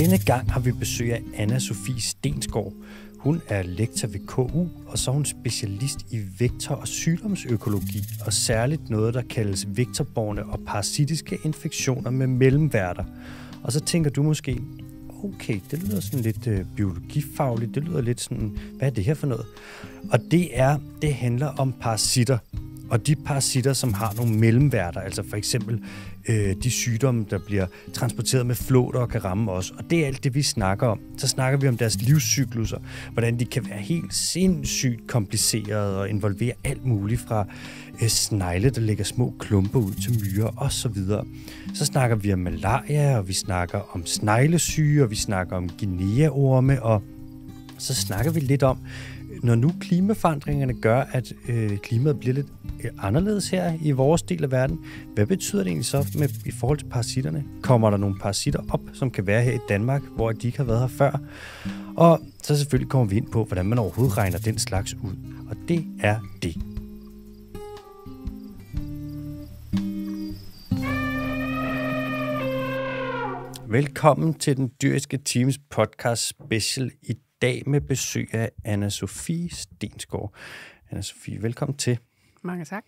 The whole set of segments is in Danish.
Denne gang har vi besøg af anna Sofie Stensgaard. Hun er lektor ved KU, og så er hun specialist i vektor- og sygdomsøkologi, og særligt noget, der kaldes vektorborne og parasitiske infektioner med mellemværter. Og så tænker du måske, okay, det lyder sådan lidt øh, biologifagligt, det lyder lidt sådan, hvad er det her for noget? Og det er, det handler om parasitter, og de parasitter, som har nogle mellemværter, altså for eksempel øh, de sygdomme, der bliver transporteret med flåter og kan ramme os, og det er alt det, vi snakker om. Så snakker vi om deres livscykluser, hvordan de kan være helt sindssygt komplicerede og involvere alt muligt fra øh, snegle, der lægger små klumper ud til myrer osv. Så, så snakker vi om malaria, og vi snakker om sneglesyge, og vi snakker om guineaorme, og så snakker vi lidt om, når nu klimaforandringerne gør, at øh, klimaet bliver lidt øh, anderledes her i vores del af verden, hvad betyder det egentlig så med, i forhold til parasitterne? Kommer der nogle parasitter op, som kan være her i Danmark, hvor de ikke har været her før? Og så selvfølgelig kommer vi ind på, hvordan man overhovedet regner den slags ud. Og det er det. Velkommen til den dyriske teams podcast special i dag med besøg af anna Sofie Stensgaard. anna Sofie, velkommen til. Mange tak.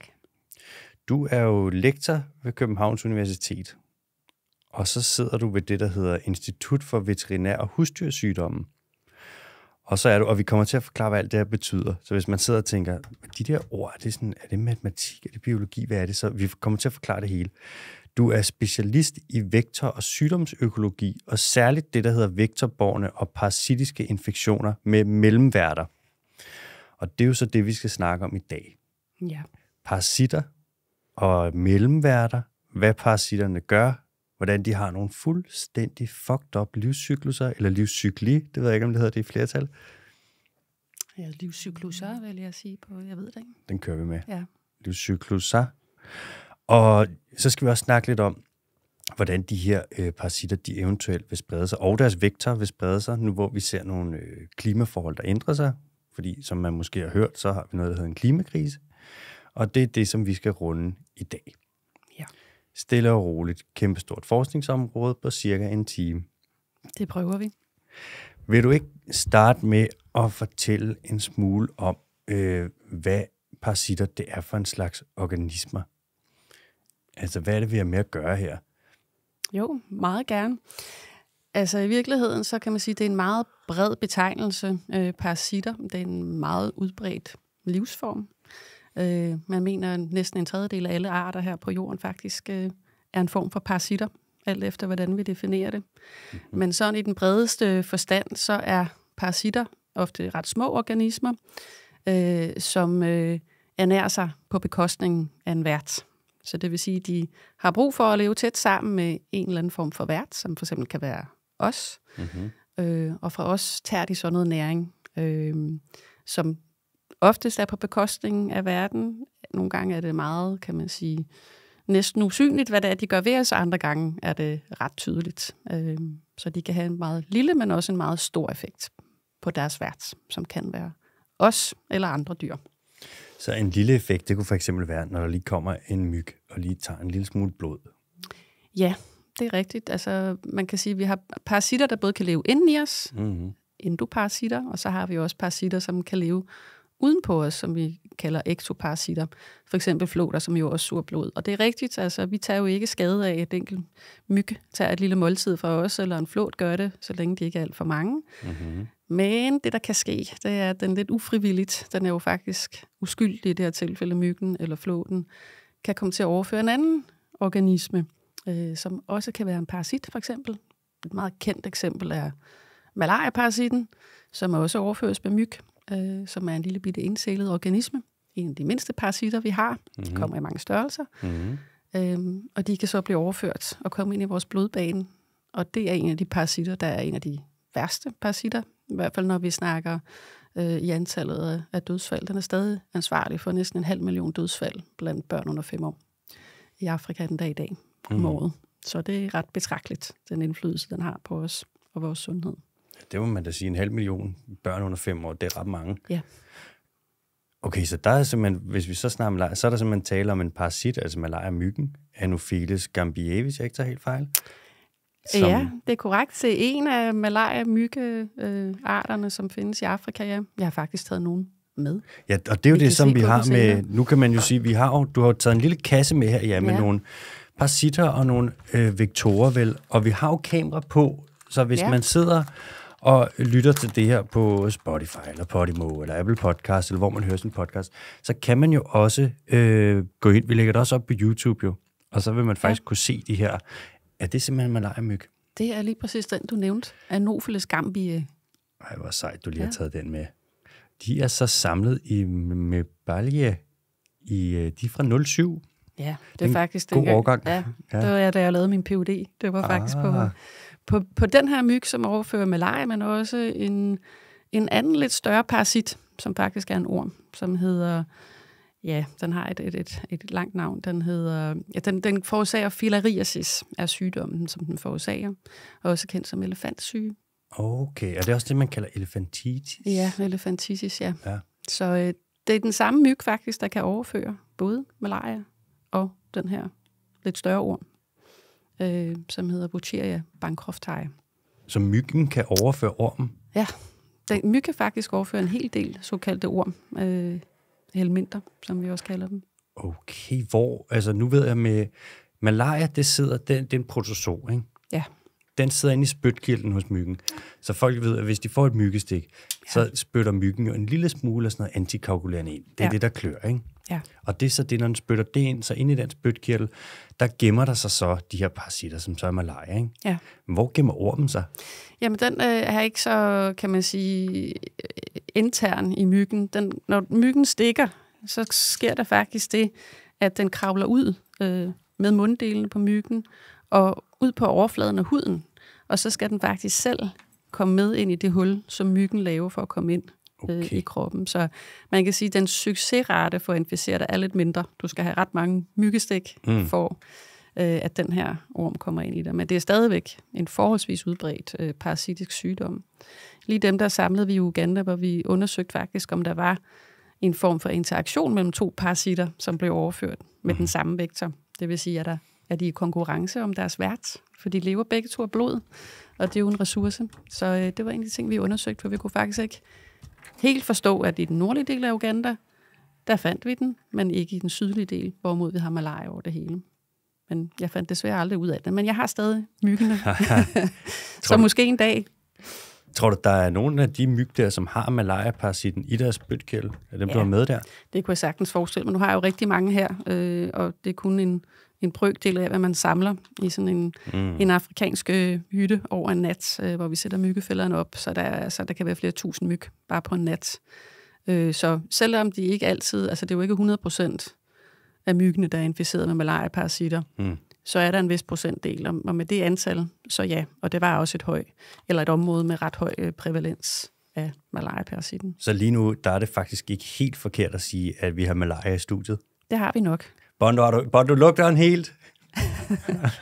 Du er jo lektor ved Københavns Universitet, og så sidder du ved det, der hedder Institut for Veterinær- og Husdyrsygdomme. Og så er du, og vi kommer til at forklare, hvad alt det her betyder. Så hvis man sidder og tænker, de der ord, er det, sådan, er det matematik, er det biologi, hvad er det så? Vi kommer til at forklare det hele. Du er specialist i vektor- og sygdomsøkologi, og særligt det, der hedder vektorborne og parasitiske infektioner med mellemværter. Og det er jo så det, vi skal snakke om i dag. Ja. Parasitter og mellemværter, hvad parasitterne gør, hvordan de har nogle fuldstændig fucked up livscykluser, eller livscykli, det ved jeg ikke, om det hedder det i flertal. Ja, livscykluser, vil jeg sige på, jeg ved det ikke. Den kører vi med. Ja. Livscykluser. Og så skal vi også snakke lidt om, hvordan de her øh, parasitter de eventuelt vil sprede sig, og deres vektor vil sprede sig, nu hvor vi ser nogle øh, klimaforhold, der ændrer sig, fordi som man måske har hørt, så har vi noget, der hedder en klimakrise, og det er det, som vi skal runde i dag. Ja. Stille og roligt, kæmpestort forskningsområde på cirka en time. Det prøver vi. Vil du ikke starte med at fortælle en smule om, øh, hvad parasitter det er for en slags organismer? Altså, hvad er det, vi har med at gøre her? Jo, meget gerne. Altså i virkeligheden, så kan man sige, at det er en meget bred betegnelse, øh, parasitter. Det er en meget udbredt livsform. Øh, man mener, at næsten en tredjedel af alle arter her på jorden faktisk øh, er en form for parasitter, alt efter hvordan vi definerer det. Mm-hmm. Men sådan i den bredeste forstand, så er parasitter ofte ret små organismer, øh, som øh, ernærer sig på bekostning af en vært. Så det vil sige, at de har brug for at leve tæt sammen med en eller anden form for vært, som for eksempel kan være os. Mm-hmm. Øh, og fra os tager de så noget næring, øh, som oftest er på bekostning af verden. Nogle gange er det meget, kan man sige, næsten usynligt, hvad det er, de gør ved os, og andre gange er det ret tydeligt. Øh, så de kan have en meget lille, men også en meget stor effekt på deres vært, som kan være os eller andre dyr. Så en lille effekt, det kunne for eksempel være, når der lige kommer en myg og lige tager en lille smule blod. Ja, det er rigtigt. Altså, man kan sige, at vi har parasitter, der både kan leve inden i os, mm-hmm. endoparasitter, og så har vi også parasitter, som kan leve uden på os, som vi kalder ektoparasitter. For eksempel flåder, som jo også suger blod. Og det er rigtigt, altså vi tager jo ikke skade af, at enkelt myg tager et lille måltid fra os, eller en flåt gør det, så længe de ikke er alt for mange. Mm-hmm. Men det, der kan ske, det er, at den lidt ufrivilligt, den er jo faktisk uskyldig i det her tilfælde, myggen eller flåden, kan komme til at overføre en anden organisme, øh, som også kan være en parasit, for eksempel. Et meget kendt eksempel er malariaparasitten, som også overføres med myg, øh, som er en lille bitte indsælet organisme. En af de mindste parasitter, vi har. Mm-hmm. De mhm. kommer i mange størrelser. Mm-hmm. Øh, og de kan så blive overført og komme ind i vores blodbane. Og det er en af de parasitter, der er en af de værste parasitter, i hvert fald når vi snakker øh, i antallet af dødsfald. Den er stadig ansvarlig for næsten en halv million dødsfald blandt børn under fem år i Afrika den dag i dag om mm. året. Så det er ret betragteligt, den indflydelse, den har på os og vores sundhed. Det må man da sige, en halv million børn under fem år, det er ret mange. Ja. Okay, så der er simpelthen, hvis vi så snart leger, så er der simpelthen tale om en parasit, altså malaria-myggen, Anopheles gambiae, hvis jeg ikke tager helt fejl. Som... Ja, det er korrekt. Det er en af malaria-myggearterne, øh, som findes i Afrika. Ja. Jeg har faktisk taget nogen med. Ja, og det er jo vi det, som vi har med... Senere. Nu kan man jo sige, vi har jo, du har jo taget en lille kasse med her, ja, med ja. nogle parasitter og nogle øh, vektorer, vel? Og vi har jo kamera på, så hvis ja. man sidder og lytter til det her på Spotify, eller Podimo, eller Apple Podcast, eller hvor man hører sin podcast, så kan man jo også øh, gå ind. Vi lægger det også op på YouTube jo. Og så vil man faktisk ja. kunne se de her er det simpelthen malariamyg. Det er lige præcis den, du nævnte. Anopheles gambiae. Øh, Ej, hvor sejt, du lige ja. har taget den med. De er så samlet i Mebalje. I, øh, de er fra 07. Ja, det er en faktisk... God det, årgang. Ja, ja, det var da jeg lavede min PUD. Det var ah. faktisk på, ah. på, på den her myg, som overfører malaria, men også en, en anden lidt større parasit, som faktisk er en orm, som hedder ja, den har et, et, et, et langt navn. Den hedder, ja, den, den forårsager filariasis, er sygdommen, som den forårsager, og også kendt som elefantsyge. Okay, og det er også det, man kalder elefantitis? Ja, elefantitis, ja. ja. Så øh, det er den samme myg faktisk, der kan overføre både malaria og den her lidt større orm, øh, som hedder Bucheria bancroftii. Så myggen kan overføre ormen? Ja, den, myg kan faktisk overføre en hel del såkaldte orm. Øh, helminter, som vi også kalder dem. Okay, hvor, altså nu ved jeg med malaria, det sidder, den, den protozoa, ikke? Ja. Den sidder inde i spytkilden hos myggen. Så folk ved, at hvis de får et myggestik, ja. så spytter myggen jo en lille smule af sådan noget antikoagulerende ind. Det er ja. det, der klør, ikke? Ja. Og det er så det, når den spytter det ind, så inde i den spytkirtel, der gemmer der sig så de her parasitter, som så er malaria. Ikke? Ja. Men hvor gemmer ormen sig? Jamen, den øh, er ikke så, kan man sige, intern i myggen. Den, når myggen stikker, så sker der faktisk det, at den kravler ud øh, med munddelene på myggen og ud på overfladen af huden. Og så skal den faktisk selv komme med ind i det hul, som myggen laver for at komme ind øh, okay. i kroppen. Så man kan sige, at den succesrate for inficerede er lidt mindre. Du skal have ret mange myggestik mm. for øh, at den her orm kommer ind i dig. Men det er stadigvæk en forholdsvis udbredt øh, parasitisk sygdom. Lige dem, der samlede vi i Uganda, hvor vi undersøgte faktisk, om der var en form for interaktion mellem to parasitter, som blev overført med den mhm. samme vektor. Det vil sige, at der er de i konkurrence om deres vært, for de lever begge to af blod, og det er jo en ressource. Så øh, det var en af de ting, vi undersøgte, for vi kunne faktisk ikke helt forstå, at i den nordlige del af Uganda, der fandt vi den, men ikke i den sydlige del, hvorimod vi har malaria over det hele. Men jeg fandt desværre aldrig ud af det. Men jeg har stadig myggene. så du, måske en dag. Tror du, der er nogen af de myg der, som har malaria-parasitten i deres blødkæld? Er dem ja, blevet med der? det kunne jeg sagtens forestille mig. Nu har jeg jo rigtig mange her, øh, og det er kun en, en brøkdel af, hvad man samler i sådan en, mm. en afrikansk øh, hytte over en nat, øh, hvor vi sætter myggefælderne op, så der, så der kan være flere tusind myg bare på en nat. Øh, så selvom de ikke altid, altså det er jo ikke 100 procent af myggene, der er inficeret med malariaparasitter, mm. så er der en vis procentdel. Og med det antal, så ja. Og det var også et høj, eller et område med ret høj øh, prævalens af malariaparasitten. Så lige nu, der er det faktisk ikke helt forkert at sige, at vi har malaria i studiet? Det har vi nok. Bondo, du, du lugter den helt.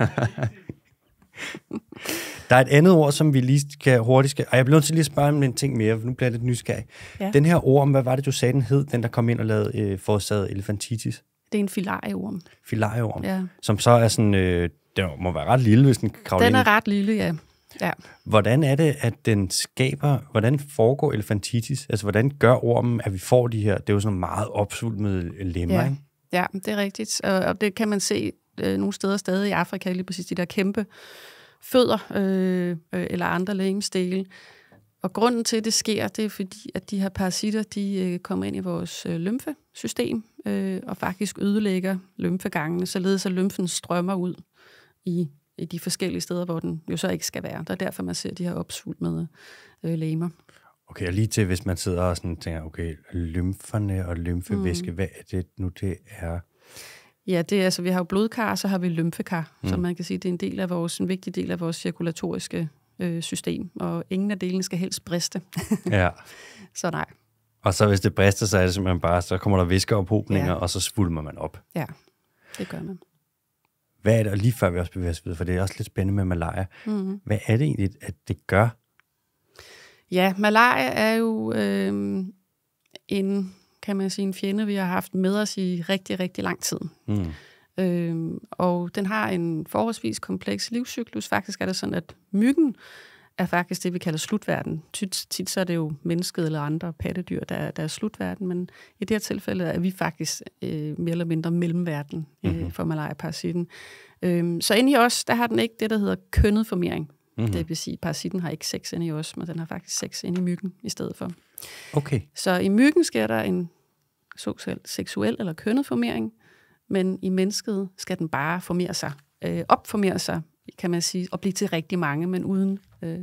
Der er et andet ord, som vi lige skal hurtigt skal... Og jeg bliver nødt til lige at spørge om en ting mere, for nu bliver jeg lidt nysgerrig. Ja. Den her ord, hvad var det, du sagde, den hed, den der kom ind og lavede øh, forårsaget elefantitis? Det er en filarieorm. Filarieorm, ja. som så er sådan, øh, den må være ret lille, hvis den kravler Den er ind. ret lille, ja. ja. Hvordan er det, at den skaber, hvordan foregår elefantitis? Altså, hvordan gør ormen, at vi får de her, det er jo sådan meget opsvulmede lemmer, ja. ikke? Ja, det er rigtigt. Og det kan man se øh, nogle steder stadig i Afrika, lige præcis de der kæmpe fødder øh, øh, eller andre lægemstele. Og grunden til, at det sker, det er fordi, at de her parasitter, de øh, kommer ind i vores øh, lymfesystem, øh, og faktisk ødelægger lymfegangene, således at lymfen strømmer ud i, i de forskellige steder, hvor den jo så ikke skal være. Der er derfor, man ser de her opsvulmede øh, lemer. Okay, og lige til, hvis man sidder og sådan tænker, okay, lymferne og lymfevæske, mm. hvad er det nu, det er? Ja, det er, altså, vi har jo blodkar, så har vi lymfekar, mm. så man kan sige, det er en, del af vores, en vigtig del af vores cirkulatoriske øh, system, og ingen af delene skal helst briste. ja. Så nej. Og så hvis det brister, så er det simpelthen bare, så kommer der viskeophobninger, ja. og så svulmer man op. Ja, det gør man. Hvad er det, og lige før vi også bevæger os videre, for det er også lidt spændende med malaria. Mm-hmm. Hvad er det egentlig, at det gør? Ja, malaria er jo øh, en, kan man sige, en fjende, vi har haft med os i rigtig, rigtig lang tid. Mm. Øh, og den har en forholdsvis kompleks livscyklus. Faktisk er det sådan, at myggen er faktisk det, vi kalder slutverden. Tit, tit så er det jo mennesket eller andre pattedyr, der, der er slutverden, men i det her tilfælde er vi faktisk øh, mere eller mindre mellemverden øh, mm-hmm. for malaria-parasitten. Øhm, så inde i os, der har den ikke det, der hedder kønnet formering. Mm-hmm. Det vil sige, at parasitten har ikke sex inde i os, men den har faktisk sex inde i myggen i stedet for. Okay. Så i myggen sker der en såkaldt seksuel eller kønnet formering, men i mennesket skal den bare formere sig, øh, opformere sig kan man sige, og blive til rigtig mange, men uden øh,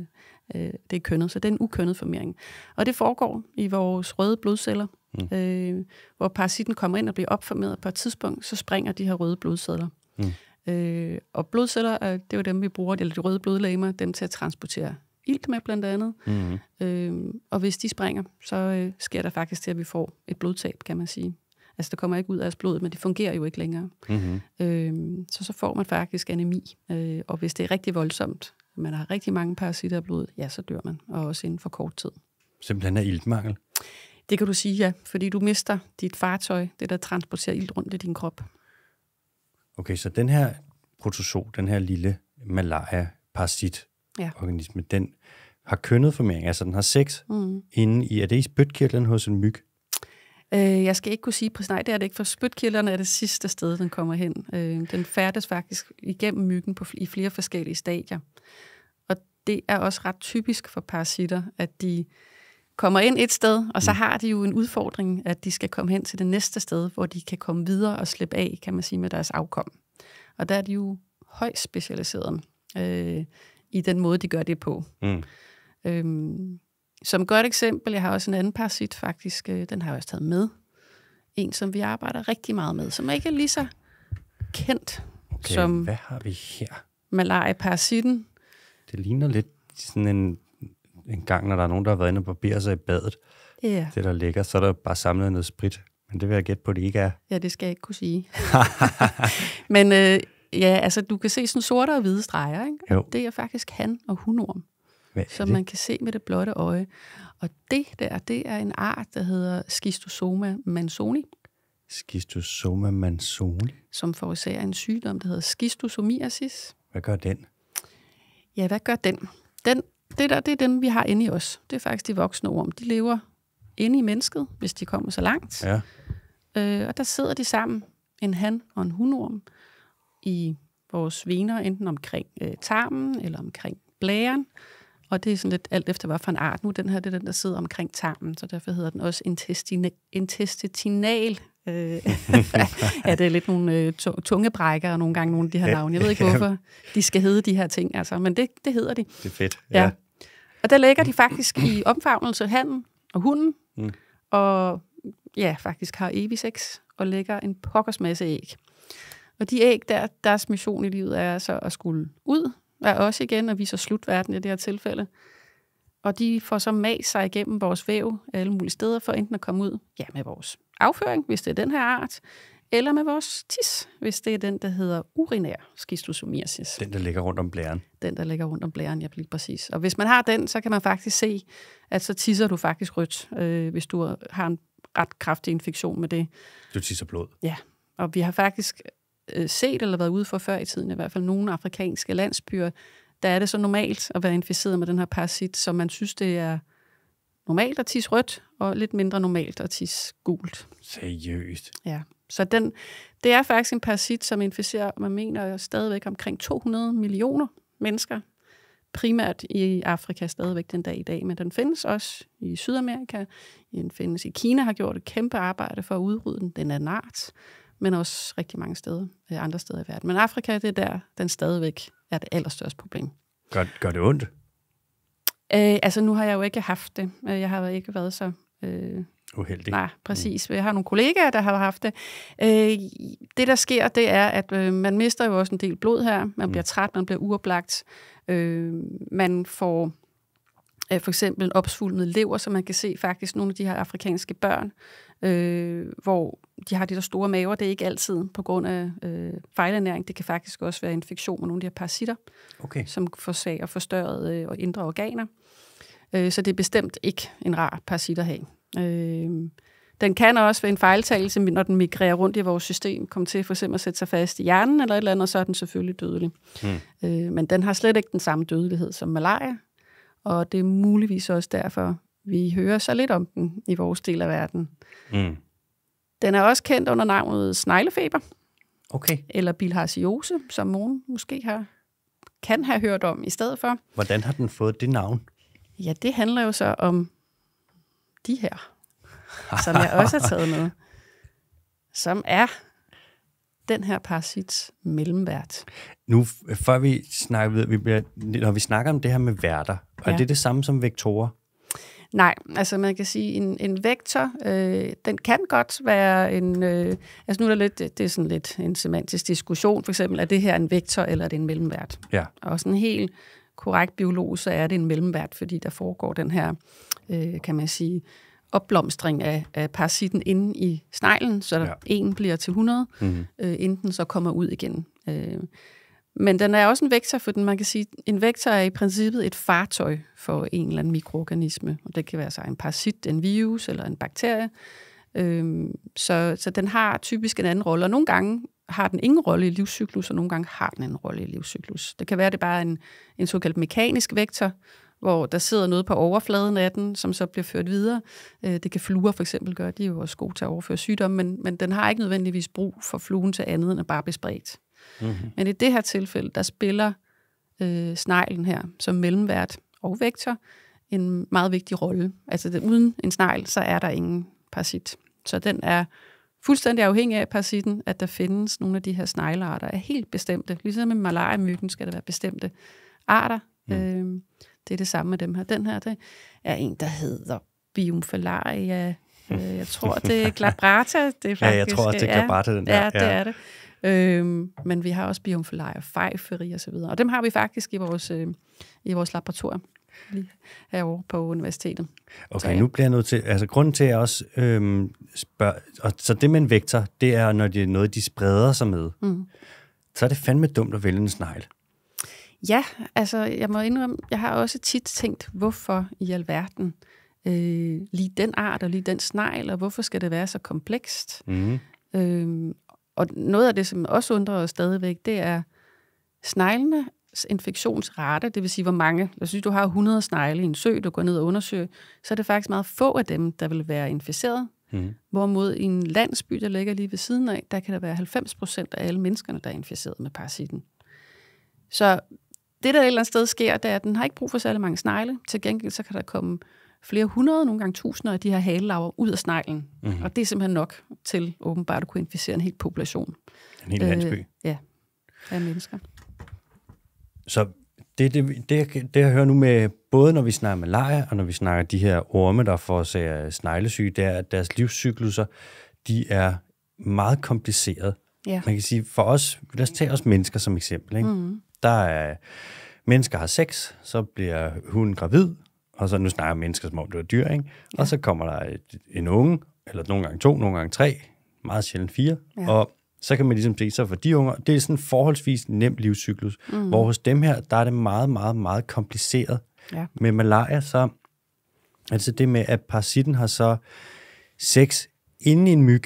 øh, det er kønnet. Så det er en ukønnet formering. Og det foregår i vores røde blodceller, mm. øh, hvor parasitten kommer ind og bliver opformeret på et tidspunkt, så springer de her røde blodceller. Mm. Øh, og blodceller, det er jo dem, vi bruger, eller de røde blodlegemer, dem til at transportere ilt med blandt andet. Mm. Øh, og hvis de springer, så øh, sker der faktisk til, at vi får et blodtab, kan man sige. Altså, det kommer ikke ud af blodet, men det fungerer jo ikke længere. Mm-hmm. Øh, så så får man faktisk anemi. Øh, og hvis det er rigtig voldsomt, man har rigtig mange parasitter i blodet, ja, så dør man, og også inden for kort tid. Simpelthen er iltmangel? Det kan du sige, ja, fordi du mister dit fartøj, det der transporterer ilt rundt i din krop. Okay, så den her protozo, den her lille malaria-parasit-organisme, ja. den har kønnet formering, altså den har sex mm. inde i, er det i spytkirtlen hos en myg? Øh, jeg skal ikke kunne sige præcis, nej, det er det ikke, for spytkilderne er det sidste sted, den kommer hen. Øh, den færdes faktisk igennem myggen på, i flere forskellige stadier. Og det er også ret typisk for parasitter, at de kommer ind et sted, og så mm. har de jo en udfordring, at de skal komme hen til det næste sted, hvor de kan komme videre og slippe af, kan man sige, med deres afkom. Og der er de jo højt specialiseret øh, i den måde, de gør det på. Mm. Øhm, som godt eksempel, jeg har også en anden parasit faktisk, øh, den har jeg også taget med. En, som vi arbejder rigtig meget med, som ikke er lige så kendt okay, som... hvad har vi her? Malaria-parasitten. Det ligner lidt sådan en, en gang, når der er nogen, der har været inde og barberet sig i badet. Ja. Yeah. Det, der ligger, så er der bare samlet noget sprit. Men det vil jeg gætte på, det ikke er. Ja, det skal jeg ikke kunne sige. Men øh, ja, altså, du kan se sådan sorte og hvide streger, ikke? Jo. Det er faktisk han og hunorm. Hvad som man kan se med det blotte øje. Og det der, det er en art, der hedder Schistosoma mansoni. Schistosoma mansoni? Som forårsager en sygdom, der hedder schistosomiasis. Hvad gør den? Ja, hvad gør den? den det der, det er dem, vi har inde i os. Det er faktisk de voksne orm. De lever inde i mennesket, hvis de kommer så langt. Ja. Øh, og der sidder de sammen, en han og en hunorm, i vores vener, enten omkring øh, tarmen eller omkring blæren. Og det er sådan lidt alt efter, hvad for en art. Nu den her, det er den, der sidder omkring tarmen, så derfor hedder den også intestinal. Øh, ja, det er lidt nogle øh, tunge brækker og nogle gange nogle af de her navne. Jeg ved ikke, hvorfor de skal hedde de her ting, altså, men det, det hedder de. Det er fedt, ja. ja. Og der ligger de faktisk i omfavnelse handen og hunden, mm. og ja, faktisk har evig sex, og lægger en pokkers masse æg. Og de æg, der, deres mission i livet er så at skulle ud, af os igen, og vi er så slutverden i det her tilfælde. Og de får så mag sig igennem vores væv alle mulige steder, for enten at komme ud ja, med vores afføring, hvis det er den her art, eller med vores tis, hvis det er den, der hedder urinær schistosomiasis. Den, der ligger rundt om blæren. Den, der ligger rundt om blæren, ja, lige præcis. Og hvis man har den, så kan man faktisk se, at så tisser du faktisk rødt, øh, hvis du har en ret kraftig infektion med det. Du tisser blod. Ja, og vi har faktisk øh, set eller været ude for før i tiden, i hvert fald nogle afrikanske landsbyer, der er det så normalt at være inficeret med den her parasit, så man synes, det er normalt at tisse rødt, og lidt mindre normalt at tisse gult. Seriøst? Ja. Så den, det er faktisk en parasit, som inficerer, man mener stadigvæk omkring 200 millioner mennesker, primært i Afrika stadigvæk den dag i dag, men den findes også i Sydamerika, den findes i Kina, har gjort et kæmpe arbejde for at udrydde den. Den er nart men også rigtig mange steder, øh, andre steder i verden. Men Afrika, det er der, den stadigvæk er det allerstørste problem. Gør, gør det ondt? Øh, altså, nu har jeg jo ikke haft det. Øh, jeg har ikke været så... Øh, Uheldig. Nej, mm. præcis. Jeg har nogle kollegaer, der har haft det. Øh, det, der sker, det er, at øh, man mister jo også en del blod her. Man mm. bliver træt, man bliver uoplagt. Øh, man får øh, for eksempel en opsvulmet lever, som man kan se faktisk nogle af de her afrikanske børn, øh, hvor de har de der store maver. Det er ikke altid på grund af øh, fejlernæring. Det kan faktisk også være infektion med nogle af de her parasitter, okay. som forsager øh, og indre organer. Øh, så det er bestemt ikke en rar parasit at have. Øh, den kan også være en fejltagelse, når den migrerer rundt i vores system, komme til for eksempel at sætte sig fast i hjernen eller et eller andet, og så er den selvfølgelig dødelig. Mm. Øh, men den har slet ikke den samme dødelighed som malaria, og det er muligvis også derfor, vi hører så lidt om den i vores del af verden. Mm. Den er også kendt under navnet sneglefeber, okay. eller bilharciose, som nogen måske har, kan have hørt om i stedet for. Hvordan har den fået det navn? Ja, det handler jo så om de her, som jeg også har taget med, som er den her parasits mellemvært. Nu, før vi snakker vi bliver, når vi snakker om det her med værter, ja. er det det samme som vektorer? Nej, altså man kan sige, en, en vektor, øh, den kan godt være en... Øh, altså nu er der lidt, det er sådan lidt en semantisk diskussion, for eksempel, er det her en vektor, eller er det en mellemvært? Ja. Og sådan helt korrekt biologisk, så er det en mellemvært, fordi der foregår den her, øh, kan man sige, øh, opblomstring af, af parasitten inde i sneglen, så ja. en bliver til 100, mm-hmm. øh, inden den så kommer ud igen. Øh, men den er også en vektor, for den, man kan sige, en vektor er i princippet et fartøj for en eller anden mikroorganisme. Og det kan være så en parasit, en virus eller en bakterie. Øh, så, så den har typisk en anden rolle, og nogle gange har den ingen rolle i livscyklus, og nogle gange har den en rolle i livscyklus. Det kan være, at det bare er en, en såkaldt mekanisk vektor, hvor der sidder noget på overfladen af den, som så bliver ført videre. Øh, det kan fluer for eksempel gøre, de er jo også gode til at overføre sygdomme, men, men den har ikke nødvendigvis brug for fluen til andet end at bare blive spredt. Mm-hmm. Men i det her tilfælde, der spiller øh, sneglen her som mellemvært og vektor en meget vigtig rolle. Altså det, uden en snegl, så er der ingen parasit. Så den er fuldstændig afhængig af parasitten, at der findes nogle af de her sneglearter af helt bestemte. Ligesom med malaria-myggen skal der være bestemte arter. Mm. Øh, det er det samme med dem her. Den her, det er en, der hedder Biumfalaria. Øh, jeg tror, det er Glabrata. Det er faktisk, ja, jeg tror også, det er Glabrata, den der. Ja, det er det. Øhm, men vi har også biumfalaria, fejferi og så videre. Og dem har vi faktisk i vores, øh, i vores laboratorium lige herovre på universitetet. Okay, så, ja. nu bliver jeg nødt til, altså grunden til, at jeg også øhm, spørger, og så det med en vektor, det er, når det er noget, de spreder sig med, mm. så er det fandme dumt at vælge en snegl. Ja, altså jeg må indrømme, jeg har også tit tænkt, hvorfor i alverden øh, lige den art og lige den snegl, og hvorfor skal det være så komplekst? Mm. Øh, og noget af det, som også undrer os stadigvæk, det er sneglene, infektionsrate, det vil sige, hvor mange. Hvis du har 100 snegle i en sø, du går ned og undersøger, så er det faktisk meget få af dem, der vil være inficeret. Mm. Hvorimod i en landsby, der ligger lige ved siden af, der kan der være 90 procent af alle menneskerne, der er inficeret med parasitten. Så det, der et eller andet sted sker, det er, at den har ikke brug for særlig mange snegle. Til gengæld så kan der komme flere hundrede, nogle gange tusinder af de her halelaver ud af sneglen. Mm-hmm. Og det er simpelthen nok til åbenbart at kunne inficere en hel population. En hel landsby. Øh, ja, af mennesker. Så det, det, det, det, jeg hører nu med, både når vi snakker med leje, og når vi snakker de her orme, der forårsager sneglesyge, det er, at deres livscykluser, de er meget kompliceret. Ja. Man kan sige, for os, lad os tage os mennesker som eksempel. Ikke? Mm. Der er mennesker har sex, så bliver hunden gravid, og så nu snakker mennesker som om det var dyr, ikke? Ja. Og så kommer der et, en unge, eller nogle gange to, nogle gange tre, meget sjældent fire, ja. og så kan man ligesom se, så for de unger, det er sådan en forholdsvis nem livscyklus, mm. hvor hos dem her, der er det meget, meget, meget kompliceret. Ja. Med malaria, så altså det med, at parasitten har så sex inde i en myg,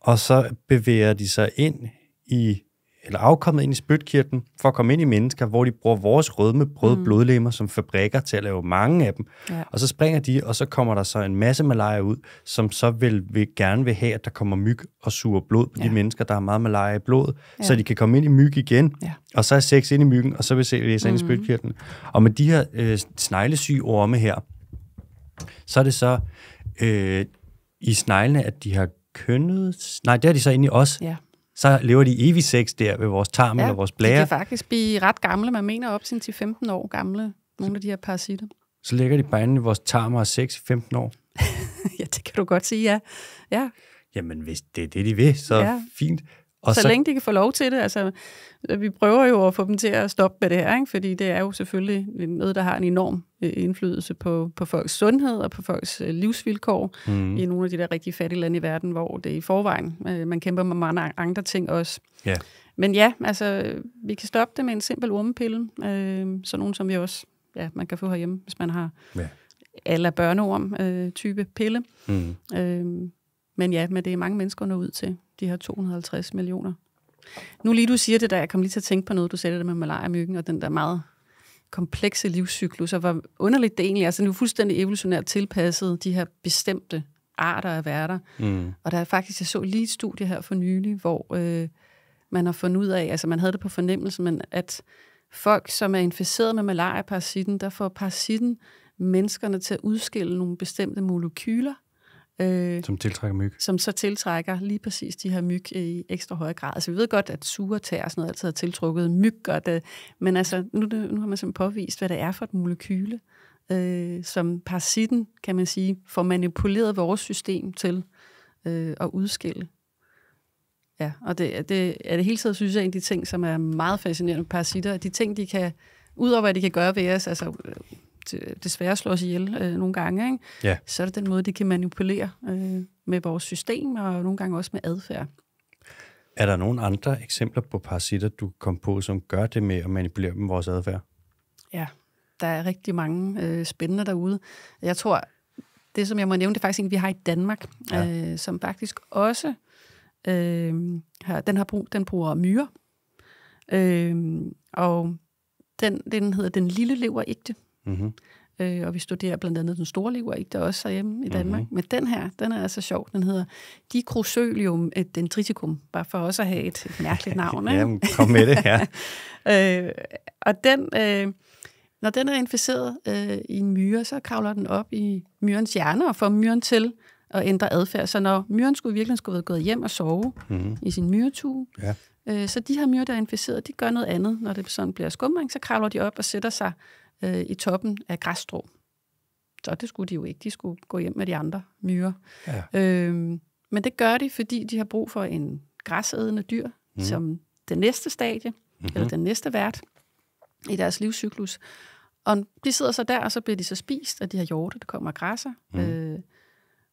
og så bevæger de sig ind i eller afkommet ind i spytkirtlen for at komme ind i mennesker, hvor de bruger vores rødme brød mm. blodlemmer som fabrikker til at lave mange af dem. Ja. Og så springer de, og så kommer der så en masse malaria ud, som så vil, vil gerne vil have, at der kommer myg og suger blod på ja. de mennesker, der har meget malaria i blodet, ja. så de kan komme ind i myg igen, ja. og så er sex ind i myggen, og så vil CVS mm. ind i mm. spytkirtlen. Og med de her øh, sneglesyge orme her, så er det så øh, i sneglene, at de har kønnet... Nej, det er de så i os. Ja så lever de evig sex der ved vores tarm ja, eller vores blære. de kan faktisk blive ret gamle. Man mener op til 15 år gamle, nogle af de her parasitter. Så ligger de bare inde i vores tarm og har sex i 15 år? ja, det kan du godt sige, ja. ja. Jamen, hvis det er det, de vil, så ja. fint. Og så, så længe de kan få lov til det. Altså, vi prøver jo at få dem til at stoppe med det her, ikke? fordi det er jo selvfølgelig noget, der har en enorm øh, indflydelse på, på folks sundhed og på folks øh, livsvilkår mm. i nogle af de der rigtig fattige lande i verden, hvor det er i forvejen. Øh, man kæmper med mange andre ting også. Ja. Men ja, altså, vi kan stoppe det med en simpel ormepille, øh, sådan nogen som vi også, ja, man kan få herhjemme, hvis man har... Ja yeah eller børneorm-type øh, pille. Mm. Øh, men ja, men det er mange mennesker der ud til, de her 250 millioner. Nu lige du siger det der, jeg kom lige til at tænke på noget, du sagde det med malaria-myggen og den der meget komplekse livscyklus, og hvor underligt det egentlig er. Altså, nu er fuldstændig evolutionært tilpasset de her bestemte arter af værter. Mm. Og der er faktisk, jeg så lige et studie her for nylig, hvor øh, man har fundet ud af, altså man havde det på fornemmelsen, men at folk, som er inficeret med malaria-parasitten, der får parasitten menneskerne til at udskille nogle bestemte molekyler, Øh, som tiltrækker myg. Som så tiltrækker lige præcis de her myg i ekstra høj grad. Altså vi ved godt, at tær og sådan noget altid har tiltrukket myg, og det, men altså nu, nu har man simpelthen påvist, hvad det er for et molekyle, øh, som parasitten, kan man sige, får manipuleret vores system til øh, at udskille. Ja, og det, det er det hele tiden, synes jeg, en af de ting, som er meget fascinerende med parasitter, at de ting, de kan, udover hvad de kan gøre ved os, altså Øh, desværre slår os ihjel øh, nogle gange, ikke? Ja. så er det den måde, de kan manipulere øh, med vores system og nogle gange også med adfærd. Er der nogle andre eksempler på parasitter, du kom på, som gør det med at manipulere dem vores adfærd? Ja, der er rigtig mange øh, spændende derude. Jeg tror, det som jeg må nævne, det er faktisk en, vi har i Danmark, ja. øh, som faktisk også øh, har, den, har brug, den bruger myrer. Øh, og den, den hedder den lille leverægte. Mm-hmm. Øh, og vi studerer blandt andet den store leverigt, der også er hjemme i Danmark. Mm-hmm. Men den her, den er altså sjov. Den hedder Dicrosølium dendriticum, bare for også at have et, et mærkeligt navn. Ikke? Jamen, kom med det, ja. øh, og den, øh, når den er inficeret øh, i en myre, så kravler den op i myrens hjerne og får myren til at ændre adfærd. Så når myren skulle virkelig skulle være gået hjem og sove mm-hmm. i sin myretue, ja. øh, så de her myrer, der er inficeret, de gør noget andet. Når det sådan bliver skumring, så kravler de op og sætter sig øh, i toppen af græsstrå. Så det skulle de jo ikke. De skulle gå hjem med de andre myrer. Ja. Øhm, men det gør de, fordi de har brug for en græsædende dyr, mm. som det næste stadie, mm-hmm. eller den næste vært i deres livscyklus. Og de sidder så der, og så bliver de så spist af de her hjorte, der kommer og græsser. Mm. Øh,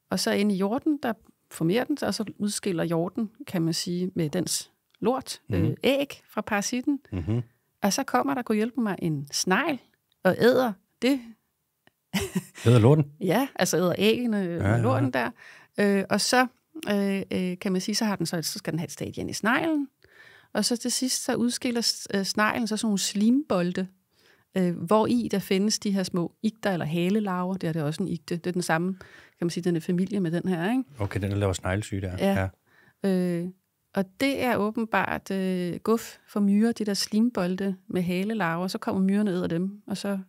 og så inde i jorden, der formerer den sig, og så udskiller jorden, kan man sige, med dens lort, mm. øh, æg fra parasitten. Mm-hmm. Og så kommer der, kunne hjælpe mig, en snegl og æder det. æder lorten? ja, altså æder æggene ja, og lorten ja. der. Øh, og så øh, øh, kan man sige, så, har den så, så skal den have et stadien i sneglen. Og så til sidst, så udskiller øh, sneglen så sådan nogle slimbolde, øh, hvor i der findes de her små igter eller halelarver. Det er det også en igte. Det er den samme, kan man sige, den er familie med den her, ikke? Okay, den der laver sneglesyge der. Ja. ja. Øh, og det er åbenbart øh, guf for myrer, de der slimbolde med halelarver. Så kommer myrerne ud af dem, og så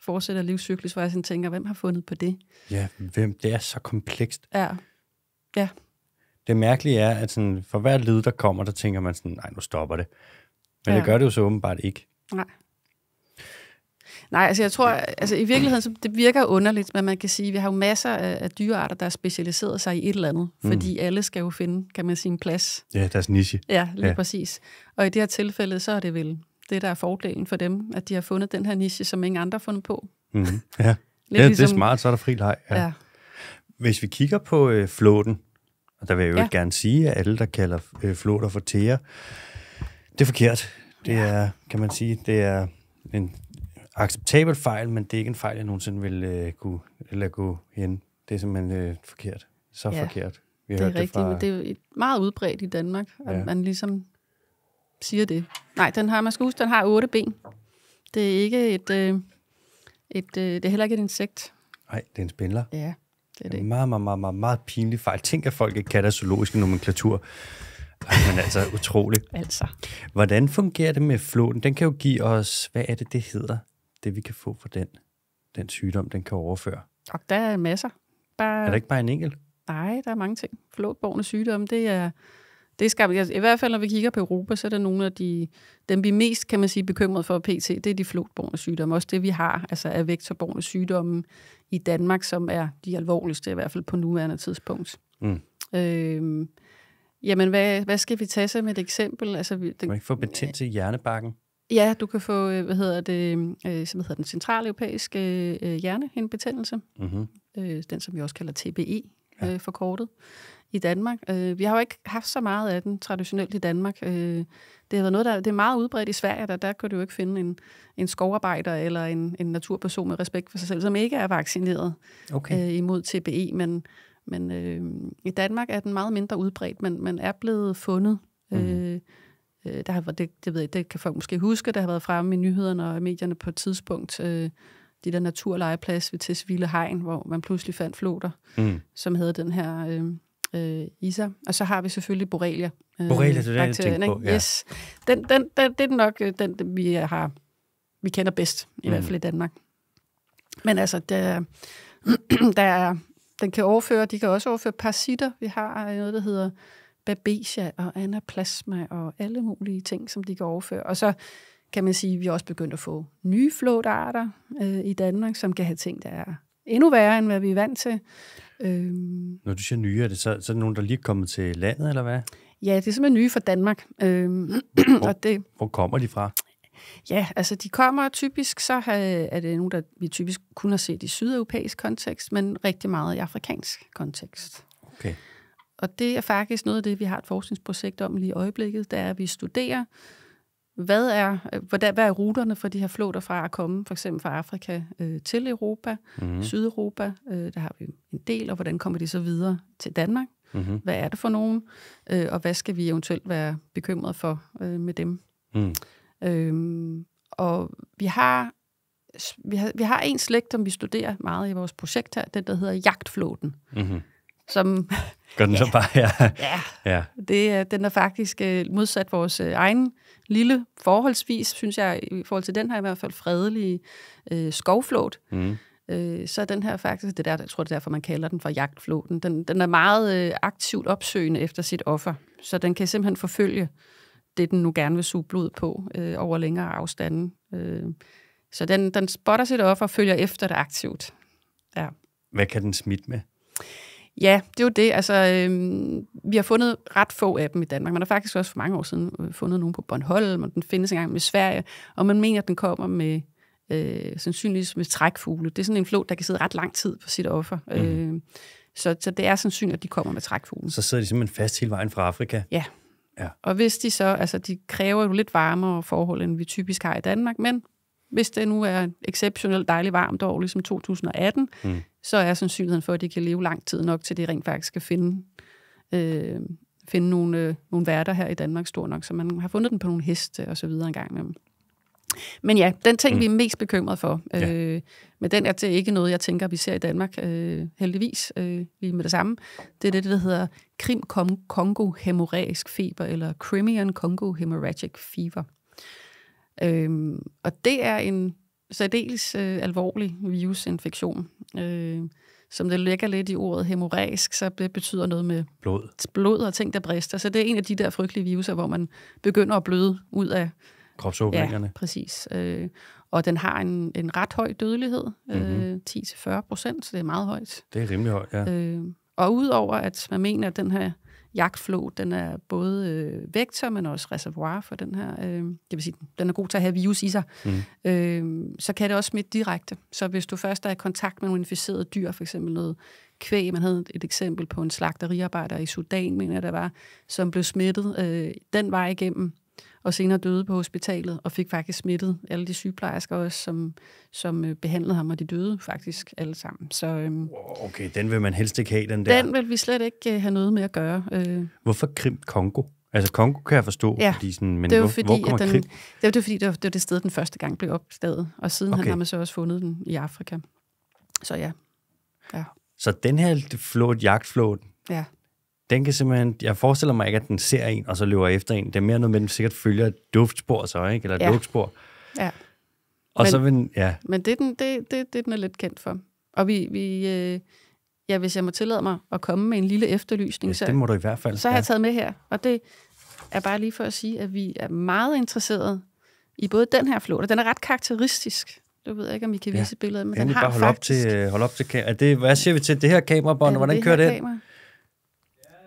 fortsætter livscyklus, hvor jeg sådan tænker, hvem har fundet på det? Ja, hvem? Det er så komplekst. Ja. ja. Det mærkelige er, at sådan, for hver lyd, der kommer, der tænker man sådan, nej, nu stopper det. Men ja. det gør det jo så åbenbart ikke. Nej. Nej, altså jeg tror, altså i virkeligheden, så det virker underligt, men man kan sige, at vi har jo masser af, af dyrearter, der har specialiseret sig i et eller andet, mm. fordi alle skal jo finde, kan man sige, en plads. Ja, deres niche. Ja, lige ja. præcis. Og i det her tilfælde, så er det vel det, der er fordelen for dem, at de har fundet den her niche, som ingen andre har fundet på. Mm. Ja, ja ligesom, det er ligesom- smart, så er der fri leg. Ja. ja. Hvis vi kigger på øh, flåten, og der vil jeg jo ja. gerne sige, at alle, der kalder øh, flåter for tæer, det er forkert. Det er, kan man sige, det er en acceptabel fejl, men det er ikke en fejl, jeg nogensinde vil øh, kunne lade gå hen. Det er simpelthen øh, forkert. Så ja, forkert. Vi det er rigtigt, det fra... men det er meget udbredt i Danmark, at ja. man ligesom siger det. Nej, den har, man skal huske, den har otte ben. Det er ikke et, øh, et øh, det er heller ikke et insekt. Nej, det er en spindler. Ja, det er det. En meget, meget, meget, meget, meget pinlig fejl. Tænk, at folk ikke kan der zoologiske nomenklatur. Ej, men altså, utroligt. altså. Hvordan fungerer det med flåden? Den kan jo give os, hvad er det, det hedder? det vi kan få fra den, den sygdom, den kan overføre. Og der er masser. Bare... Er der ikke bare en enkelt? Nej, der er mange ting. Forlåtborgende sygdomme, det er, det er skabt. I hvert fald, når vi kigger på Europa, så er der nogle af de, dem vi mest, kan man sige, bekymret for PT, det er de flåtborgende sygdomme. Også det, vi har, altså er vektorborgende sygdomme i Danmark, som er de alvorligste, i hvert fald på nuværende tidspunkt. Mm. Øhm, jamen, hvad, hvad skal vi tage så med et eksempel? Altså, vi, den, Kan man ikke få betændelse i hjernebakken? Ja, du kan få, øh, hvad hedder det, øh, som hedder den centraleuropæiske øh, hjernehindbetændelse. Mm-hmm. Øh, den, som vi også kalder TBE, øh, ja. øh, forkortet, i Danmark. Øh, vi har jo ikke haft så meget af den traditionelt i Danmark. Øh, det har været noget, der det er meget udbredt i Sverige, der, der kan du jo ikke finde en, en skovarbejder eller en, en naturperson med respekt for sig selv, som ikke er vaccineret okay. øh, imod TBE, men, men øh, i Danmark er den meget mindre udbredt, men man er blevet fundet. Mm. Øh, øh, der har været, det, det, ved jeg, det kan folk måske huske, der har været fremme i nyhederne og medierne på et tidspunkt, øh, det der naturlegeplads ved Tisvilde Hegn, hvor man pludselig fandt floter, mm. som havde den her øh, øh, isa. Og så har vi selvfølgelig borrelia. Øh, borrelia, det er det, jeg på. Ja. Yes. Den, den, den, det er nok øh, den, den, vi øh, har vi kender bedst, i mm. hvert fald i Danmark. Men altså, der, der er, den kan overføre, de kan også overføre parasitter. Vi har øh, noget, der hedder babesia og anaplasma og alle mulige ting, som de kan overføre. Og så kan man sige, at vi også begyndt at få nye flåtarter øh, i Danmark, som kan have ting, der er endnu værre, end hvad vi er vant til. Øhm. Når du siger nye, er det så, så er det nogen, der lige er kommet til landet, eller hvad? Ja, det er simpelthen nye fra Danmark. Øhm, hvor, og det, hvor kommer de fra? Ja, altså de kommer typisk, så har, er det nogen, der vi typisk kun har set i sydeuropæisk kontekst, men rigtig meget i afrikansk kontekst. Okay. Og det er faktisk noget af det, vi har et forskningsprojekt om lige i øjeblikket, der er, at vi studerer, hvad er, hvordan, hvad er ruterne for de her flåder fra at komme, for eksempel fra Afrika øh, til Europa, mm-hmm. Sydeuropa, øh, der har vi en del, og hvordan kommer de så videre til Danmark? Mm-hmm. Hvad er det for nogen? Øh, og hvad skal vi eventuelt være bekymret for øh, med dem? Mm. Øhm, og vi har, vi har vi har en slægt, som vi studerer meget i vores projekt her, den der hedder jagtflåden. Mm-hmm som... Gør den ja, så bare, ja. ja. ja. Det, den er faktisk øh, modsat vores øh, egen lille, forholdsvis, synes jeg, i forhold til den her i hvert fald, fredelige øh, skovflåt. Mm. Øh, så er den her faktisk, det der, jeg tror, det er derfor, man kalder den for jagtflåten. Den, den er meget øh, aktivt opsøgende efter sit offer, så den kan simpelthen forfølge det, den nu gerne vil suge blod på øh, over længere afstande. Øh, så den, den spotter sit offer og følger efter det aktivt. Ja. Hvad kan den smitte med? Ja, det er jo det. Altså, øh, vi har fundet ret få af dem i Danmark. Man har faktisk også for mange år siden øh, fundet nogen på Bornholm, og den findes engang med Sverige, og man mener, at den kommer med øh, sandsynligvis med trækfugle. Det er sådan en flod, der kan sidde ret lang tid på sit offer. Mm. Øh, så, så det er sandsynligt, at de kommer med trækfuglen. Så sidder de simpelthen fast hele vejen fra Afrika? Ja. ja. Og hvis de så, altså de kræver jo lidt varmere forhold, end vi typisk har i Danmark, men hvis det nu er exceptionelt dejligt varmt år, ligesom 2018, mm så er sandsynligheden for, at de kan leve lang tid nok, til de rent faktisk skal finde, øh, finde nogle, øh, nogle værter her i Danmark stor nok, så man har fundet den på nogle heste og så videre en gang imellem. Men ja, den ting, mm. vi er mest bekymret for, øh, ja. men den er til ikke noget, jeg tænker, vi ser i Danmark, øh, heldigvis, øh, lige med det samme. Det er det, der hedder krim kongo hemorrhagisk feber, eller Crimean-Congo-hemorrhagic fever. Øh, og det er en særdeles øh, alvorlig virusinfektion. Øh, som det ligger lidt i ordet hemorrhagisk, så det betyder noget med blod. blod og ting, der brister. Så det er en af de der frygtelige viruser, hvor man begynder at bløde ud af kropsåbningerne. Ja, præcis. Øh, og den har en, en ret høj dødelighed, mm-hmm. øh, 10-40 mhm. procent, så det er meget højt. Det er rimelig højt, ja. Øh, og udover at man mener, at den her jagtflod, Den er både øh, vektor, men også reservoir for den her. Øh, det vil sige, den er god til at have virus i sig. Mm. Øh, så kan det også smitte direkte. Så hvis du først er i kontakt med nogle inficerede dyr, for eksempel noget kvæg, man havde et eksempel på en slagteriarbejder i Sudan, mener jeg, der var, som blev smittet øh, den vej igennem, og senere døde på hospitalet, og fik faktisk smittet alle de sygeplejersker også, som, som øh, behandlede ham, og de døde faktisk alle sammen. Så, øhm, okay, den vil man helst ikke have, den der? Den vil vi slet ikke øh, have noget med at gøre. Øh. Hvorfor Krim Kongo? Altså Kongo kan jeg forstå, ja, fordi sådan, men det var hvor, fordi, hvor kommer den, Krim? Det var, det var fordi, det var, det var det sted, den første gang blev opdaget, og siden okay. har man så også fundet den i Afrika. Så ja. ja. Så den her flot jagtflåt, ja. Den kan simpelthen, jeg forestiller mig ikke, at den ser en, og så løber efter en. Det er mere noget med, at den sikkert følger et duftspor så, ikke? Eller et ja. lugtspor. Ja. Og men, så vil den, ja. Men det, den, det, det, det den er lidt kendt for. Og vi, vi øh, ja, hvis jeg må tillade mig at komme med en lille efterlysning, ja, så, det må du i hvert fald. så har ja. jeg taget med her. Og det er bare lige for at sige, at vi er meget interesserede i både den her flåde, den er ret karakteristisk. Du ved ikke, om I kan vise ja. billedet, men Endelig den har bare hold faktisk... Op til, øh, hold op til kamera. Det, hvad siger vi til det her kamerabånd, ja, hvordan det kører det? Kamera?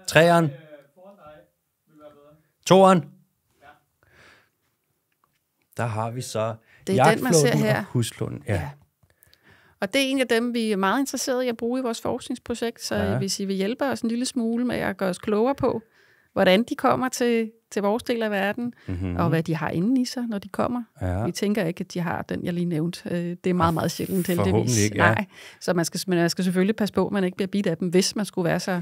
Træeren? Toeren? Der har vi så det er den, man ser her. og huslunden. Ja. ja. Og det er en af dem, vi er meget interesserede i at bruge i vores forskningsprojekt, så ja. hvis I vil hjælpe os en lille smule med at gøre os klogere på, hvordan de kommer til til vores del af verden, mm-hmm. og hvad de har inden i sig, når de kommer. Ja. Vi tænker ikke, at de har den, jeg lige nævnte. Øh, det er meget, meget sjældent, heldigvis. Ikke, ja. Nej, så man skal, man skal selvfølgelig passe på, at man ikke bliver bidt af dem, hvis man skulle være så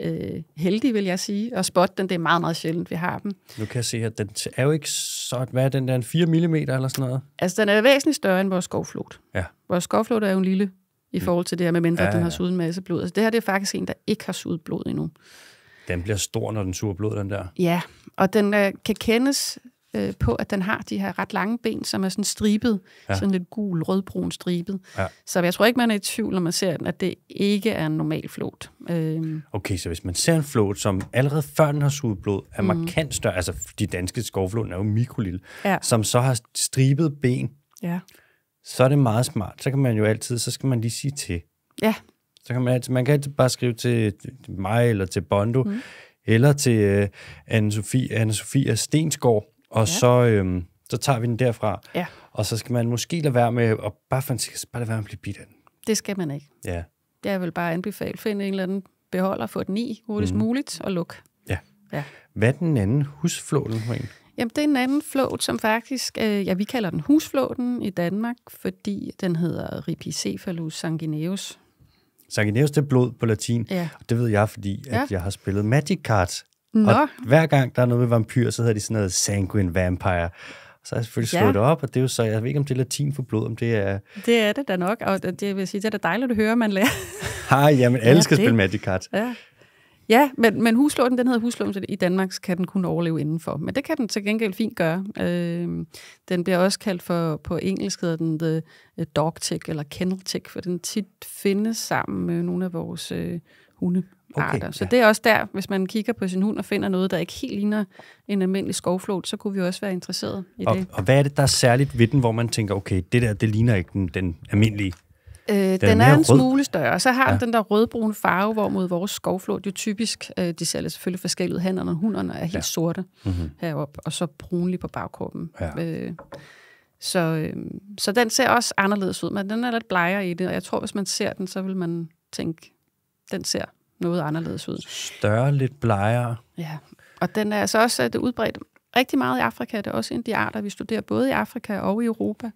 øh, heldig, vil jeg sige, og spotte den. Det er meget, meget sjældent, vi har dem. Nu kan jeg se, at den er jo ikke så... Hvad er den der? En 4 mm eller sådan noget? Altså, den er væsentligt større end vores skovflot. Ja. Vores skovflot er jo en lille i mm. forhold til det her med mindre, ja, ja. den har suget en masse blod. Altså, det her det er faktisk en, der ikke har suget blod endnu. Den bliver stor, når den suger blod, den der. Ja, og den øh, kan kendes øh, på, at den har de her ret lange ben, som er sådan stribet, ja. sådan lidt gul, rødbrun stribet. Ja. Så jeg tror ikke, man er i tvivl, når man ser den, at det ikke er en normal flot. Øh. Okay, så hvis man ser en flot, som allerede før den har suget blod, er mm. markant større, altså de danske skovflåden er jo mikrolille, ja. som så har stribet ben, ja. så er det meget smart. Så kan man jo altid, så skal man lige sige til. Ja, så kan man, altid, man kan altid bare skrive til mig eller til Bondo, mm. eller til øh, Anne-Sophie, Anne-Sophie Stensgaard, og ja. så, øh, så tager vi den derfra. Ja. Og så skal man måske lade være med, og bare, for, bare lade være med at blive bidt af den. Det skal man ikke. Ja. Jeg vil bare anbefale. finde en eller anden beholder, få den i hurtigst mm. muligt, og luk. Ja. ja. Hvad er den anden husflåden for en? Jamen, det er en anden flåd, som faktisk, øh, ja, vi kalder den husflåden i Danmark, fordi den hedder Ripicephalus sanguineus, Sanguineus, det er blod på latin, ja. og det ved jeg, fordi at ja. jeg har spillet Magic Cards. Nå. Og hver gang der er noget med vampyr, så hedder de sådan noget sanguine vampire. Så har jeg selvfølgelig slået ja. det op, og det er jo så, jeg ved ikke, om det er latin for blod, om det er... Det er det da nok, og det vil sige, det er da dejligt at høre, man lærer. Hej, jamen alle ja, skal det. spille Magic Cards. Ja. Ja, men, men huslåden, den hedder huslåden, så i Danmark kan den kun overleve indenfor. Men det kan den til gengæld fint gøre. Øh, den bliver også kaldt for, på engelsk hedder den the eh, dog tick, eller kennel tick, for den tit findes sammen med nogle af vores øh, hunde. Okay, ja. Så det er også der, hvis man kigger på sin hund og finder noget, der ikke helt ligner en almindelig skovflot, så kunne vi også være interesseret i og, det. Og hvad er det, der er særligt ved den, hvor man tænker, okay, det der, det ligner ikke den, den almindelige Øh, den, den er, er en rød. smule større. Så har ja. den der rødbrune farve, hvor mod vores skovflod jo typisk, øh, de ser selvfølgelig forskellige ud, hænderne og hunderne er helt ja. sorte mm-hmm. heroppe, og så brunlig på bagkroppen. Ja. Øh, så, øh, så den ser også anderledes ud, men den er lidt bleger i det, og jeg tror, hvis man ser den, så vil man tænke, den ser noget anderledes ud. Større, lidt bleger. Ja, og den er altså også øh, det er udbredt rigtig meget i Afrika. Det er også en af de arter, vi studerer både i Afrika og i Europa.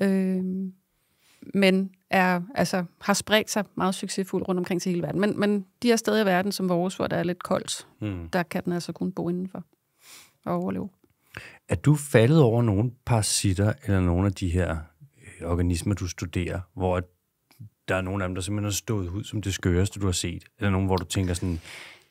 Øh, men er, altså, har spredt sig meget succesfuldt rundt omkring til hele verden. Men, men de er steder i verden som vores, hvor der er lidt koldt. Mm. Der kan den altså kun bo indenfor og overleve. Er du faldet over nogle parasitter eller nogle af de her øh, organismer, du studerer, hvor der er nogle af dem, der simpelthen har stået ud som det skøreste, du har set? Eller nogen, hvor du tænker sådan,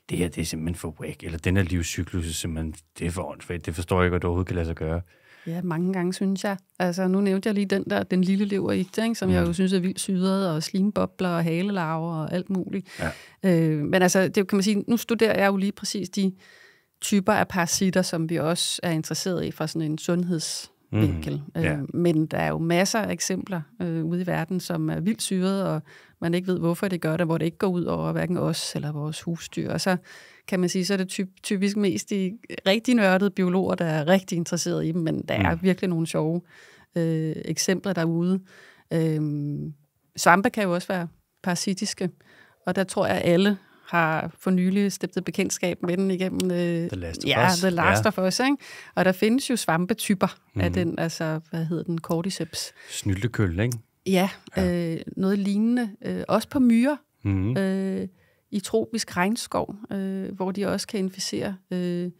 det her det er simpelthen for whack, eller den her livscyklus er simpelthen, det er for åndssvagt, det forstår jeg ikke, at du overhovedet kan lade sig gøre. Ja, mange gange, synes jeg. Altså, nu nævnte jeg lige den der, den lille lever ikke, ikke? som ja. jeg jo mm. synes er vildt syret, og slimbobler og halelarver og alt muligt. Ja. Øh, men altså, det kan man sige, nu studerer jeg jo lige præcis de typer af parasitter, som vi også er interesseret i fra sådan en sundheds mm. vinkel. ja. Øh, men der er jo masser af eksempler øh, ude i verden, som er vildt syret, og man ikke ved, hvorfor det gør det, hvor det ikke går ud over hverken os eller vores husdyr. Og så kan man sige, så er det typ, typisk mest de rigtig nørdede biologer, der er rigtig interesserede i dem, men der mm. er virkelig nogle sjove øh, eksempler derude. Øh, svampe kan jo også være parasitiske, og der tror jeg, alle har for nylig stiftet bekendtskab med den igennem øh, The Last of ja, Us. The Last ja. of Us ikke? Og der findes jo svampetyper mm. af mhm. den, altså, hvad hedder den, cordyceps. Snyltekøl, ikke? Ja, ja. Øh, noget lignende. Øh, også på myrer. Mm. Øh, i tropisk regnskov, øh, hvor de også kan inficere øh,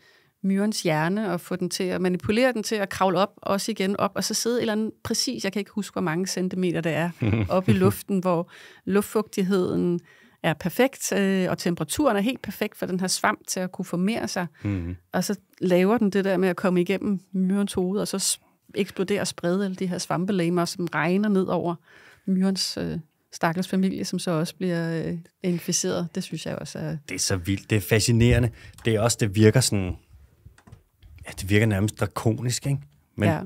myrens hjerne og få den til at manipulere den til at kravle op, også igen op, og så sidde eller andet, præcis, jeg kan ikke huske, hvor mange centimeter det er, op i luften, hvor luftfugtigheden er perfekt, øh, og temperaturen er helt perfekt for den her svamp til at kunne formere sig. Mm-hmm. Og så laver den det der med at komme igennem myrens hoved, og så eksploderer og sprede alle de her svampelamer, som regner ned over myrens øh, stakkels familie, som så også bliver øh, inficeret. Det synes jeg også er... Det er så vildt. Det er fascinerende. Det er også, det virker sådan... Ja, det virker nærmest drakonisk, ikke? Men ja.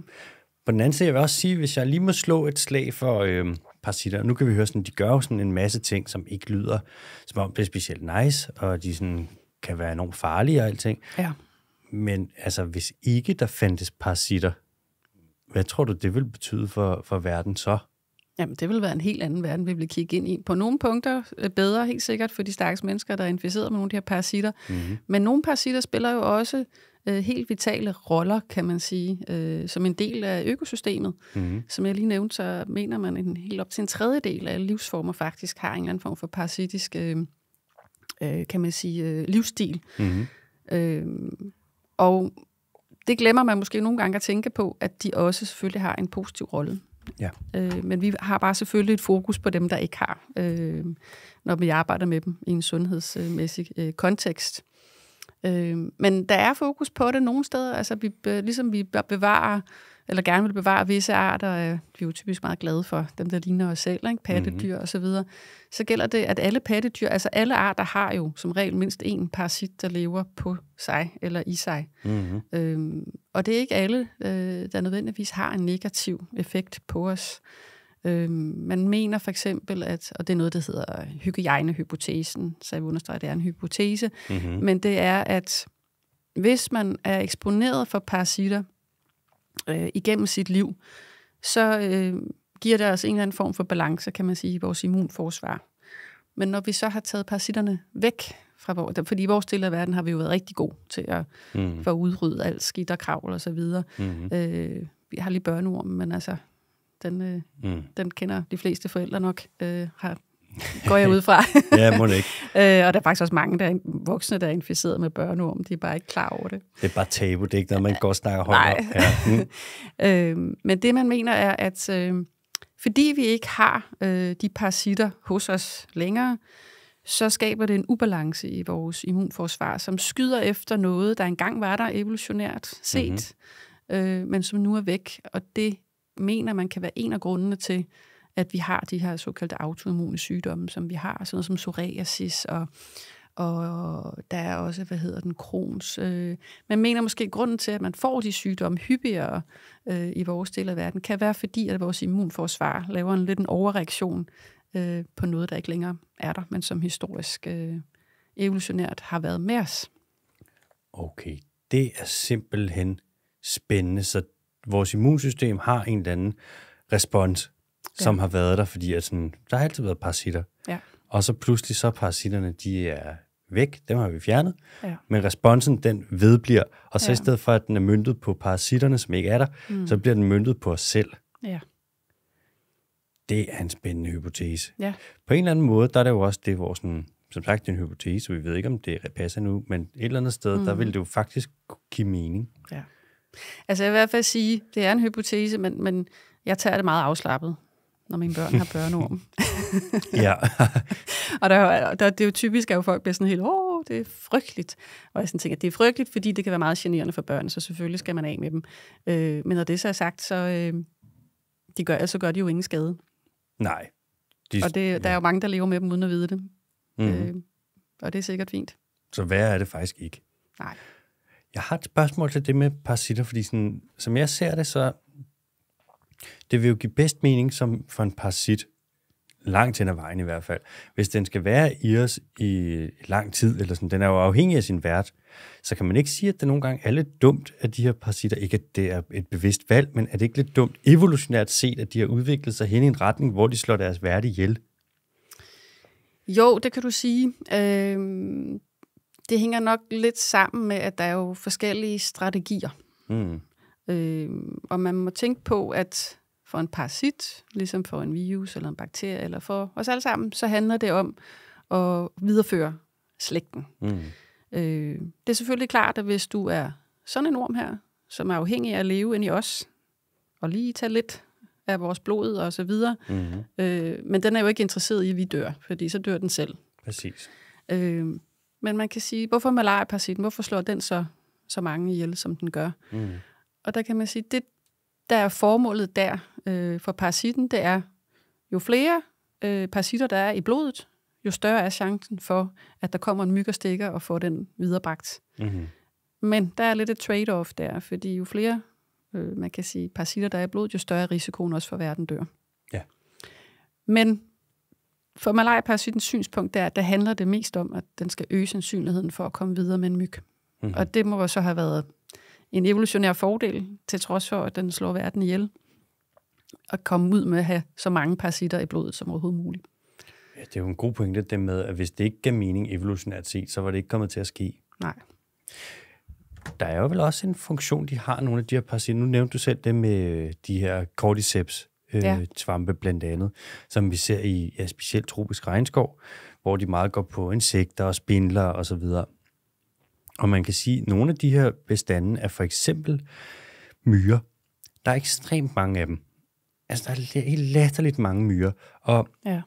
på den anden side, jeg vil også sige, hvis jeg lige må slå et slag for... Øh, parasitter. Nu kan vi høre sådan, de gør jo sådan en masse ting, som ikke lyder, som om det er specielt nice, og de sådan kan være enormt farlige og alting. Ja. Men altså, hvis ikke der fandtes parasitter, hvad tror du, det vil betyde for, for verden så? Jamen, det vil være en helt anden verden, vi vil kigge ind i. På nogle punkter øh, bedre, helt sikkert, for de stakkels mennesker, der er inficeret med nogle af de her parasitter. Mm-hmm. Men nogle parasitter spiller jo også øh, helt vitale roller, kan man sige, øh, som en del af økosystemet. Mm. Som jeg lige nævnte, så mener man, en helt op til en tredjedel af livsformer faktisk har en eller anden form for parasitisk, øh, øh, kan man sige, øh, livsstil. Mm. Øh, og det glemmer man måske nogle gange at tænke på, at de også selvfølgelig har en positiv rolle. Ja. Øh, men vi har bare selvfølgelig et fokus på dem, der ikke har, øh, når vi arbejder med dem i en sundhedsmæssig øh, kontekst. Øh, men der er fokus på det nogle steder. Altså, vi, ligesom vi bevarer eller gerne vil bevare visse arter, øh, vi er jo typisk meget glade for, dem der ligner os selv, ikke? pattedyr mm-hmm. osv., så, så gælder det, at alle pattedyr, altså alle arter har jo som regel mindst én parasit, der lever på sig eller i sig. Mm-hmm. Øhm, og det er ikke alle, øh, der nødvendigvis har en negativ effekt på os. Øh, man mener for eksempel, at, og det er noget, der hedder hygiejnehypotesen, så jeg understreger, at det er en hypotese, mm-hmm. men det er, at hvis man er eksponeret for parasitter øh, igennem sit liv, så øh, giver det os en eller anden form for balance, kan man sige, i vores immunforsvar. Men når vi så har taget parasitterne væk fra vores... Fordi i vores del af verden har vi jo været rigtig gode til at mm. få udryddet alt skidt og kravl og så videre. Mm. Øh, vi har lige børneorm, men altså den, øh, mm. den kender de fleste forældre nok, øh, har, går jeg ud fra. ja, må det ikke. øh, og der er faktisk også mange der er voksne, der er inficeret med børneorm. De er bare ikke klar over det. Det er bare tabu, det er ikke noget, man godt snakker højt Nej. Ja. Mm. øh, men det, man mener, er, at øh, fordi vi ikke har øh, de parasitter hos os længere, så skaber det en ubalance i vores immunforsvar, som skyder efter noget, der engang var der evolutionært set, mm-hmm. øh, men som nu er væk. Og det mener, man kan være en af grundene til, at vi har de her såkaldte autoimmune sygdomme, som vi har, sådan noget som psoriasis og og der er også, hvad hedder den, krons. Øh, man mener måske, at grunden til, at man får de sygdomme hyppigere øh, i vores del af verden, kan være fordi, at vores immunforsvar laver en lidt en overreaktion øh, på noget, der ikke længere er der, men som historisk øh, evolutionært har været med os. Okay, det er simpelthen spændende. Så vores immunsystem har en eller anden respons, ja. som har været der, fordi at sådan, der har altid været parasitter. Ja. Og så pludselig så parasitterne, de er væk, dem har vi fjernet, ja. men responsen den vedbliver, og så ja. i stedet for, at den er myntet på parasitterne, som ikke er der, mm. så bliver den myntet på os selv. Ja. Det er en spændende hypotese. Ja. På en eller anden måde, der er det jo også det, hvor sådan, som sagt, det er en hypotese, vi ved ikke, om det passer nu, men et eller andet sted, mm. der vil det jo faktisk give mening. Ja. Altså jeg vil i hvert fald sige, det er en hypotese, men, men jeg tager det meget afslappet, når mine børn har børneorm. ja. og der, der, det er jo typisk, at folk bliver sådan helt, åh, det er frygteligt. Og jeg sådan tænker, at det er frygteligt, fordi det kan være meget generende for børn, så selvfølgelig skal man af med dem. Øh, men når det så er sagt, så, øh, de gør, så altså gør de jo ingen skade. Nej. De, og det, der er jo mange, der lever med dem uden at vide det. Mm. Øh, og det er sikkert fint. Så hvad er det faktisk ikke? Nej. Jeg har et spørgsmål til det med parasitter, fordi sådan, som jeg ser det, så det vil jo give bedst mening som for en parasit, langt hen ad vejen i hvert fald. Hvis den skal være i os i lang tid, eller sådan, den er jo afhængig af sin vært, så kan man ikke sige, at det nogle gange er lidt dumt, at de her parasitter, ikke at det er et bevidst valg, men er det ikke lidt dumt evolutionært set, at de har udviklet sig hen i en retning, hvor de slår deres vært ihjel? Jo, det kan du sige. Øh, det hænger nok lidt sammen med, at der er jo forskellige strategier. Mm. Øh, og man må tænke på, at for en parasit, ligesom for en virus eller en bakterie, eller for os alle sammen, så handler det om at videreføre slægten. Mm. Øh, det er selvfølgelig klart, at hvis du er sådan en orm her, som er afhængig af at leve ind i os, og lige tage lidt af vores blod og så videre, mm-hmm. øh, men den er jo ikke interesseret i, at vi dør, fordi så dør den selv. Præcis. Øh, men man kan sige, hvorfor malaria-parasitten, hvorfor slår den så, så mange ihjel, som den gør? Mm. Og der kan man sige, det der er formålet der øh, for parasitten, det er, jo flere øh, parasitter, der er i blodet, jo større er chancen for, at der kommer en myg og stikker og får den viderebragt. Mm-hmm. Men der er lidt et trade-off der, fordi jo flere øh, man kan sige, parasitter, der er i blodet, jo større er risikoen også for, at verden dør. Ja. Men for malaria synspunkt er, at der handler det mest om, at den skal øge sandsynligheden for at komme videre med en myg. Mm. Og det må så have været en evolutionær fordel, til trods for, at den slår verden ihjel, at komme ud med at have så mange parasitter i blodet som overhovedet muligt. Ja, det er jo en god pointe, det med, at hvis det ikke gav mening evolutionært set, så var det ikke kommet til at ske. Nej. Der er jo vel også en funktion, de har, nogle af de her parasitter. Nu nævnte du selv det med de her cordyceps øh, ja. svampe blandt andet, som vi ser i ja, specielt tropisk regnskov, hvor de meget går på insekter og spindler osv. Og, så og man kan sige, at nogle af de her bestande er for eksempel myrer. Der er ekstremt mange af dem. Altså, der er helt latterligt mange myrer. Og ja.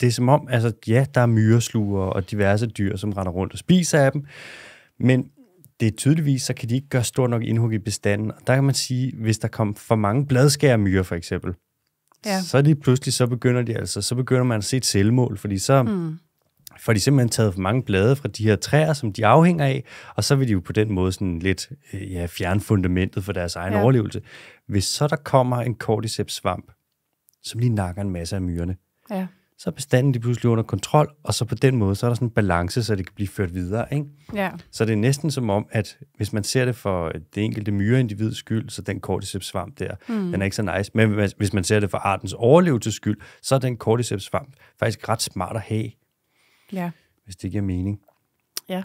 det er som om, altså, ja, der er myreslugere og diverse dyr, som render rundt og spiser af dem, men det er tydeligvis, så kan de ikke gøre stor nok indhug i bestanden. Og der kan man sige, hvis der kom for mange bladskærmyrer for eksempel, ja. så lige pludselig, så begynder, de, altså, så begynder man at se et selvmål, fordi så mm. får de simpelthen taget for mange blade fra de her træer, som de afhænger af, og så vil de jo på den måde sådan lidt øh, ja, fjerne fundamentet for deres egen ja. overlevelse. Hvis så der kommer en cordyceps-svamp, som lige nakker en masse af myrerne, ja så er bestanden de pludselig under kontrol, og så på den måde, så er der sådan en balance, så det kan blive ført videre. Ikke? Ja. Så det er næsten som om, at hvis man ser det for det enkelte myreindivids skyld, så den cordyceps-svamp der, mm. den er ikke så nice. Men hvis man ser det for artens overlevelses skyld, så er den cordyceps-svamp faktisk ret smart at have, ja. hvis det giver mening. Ja,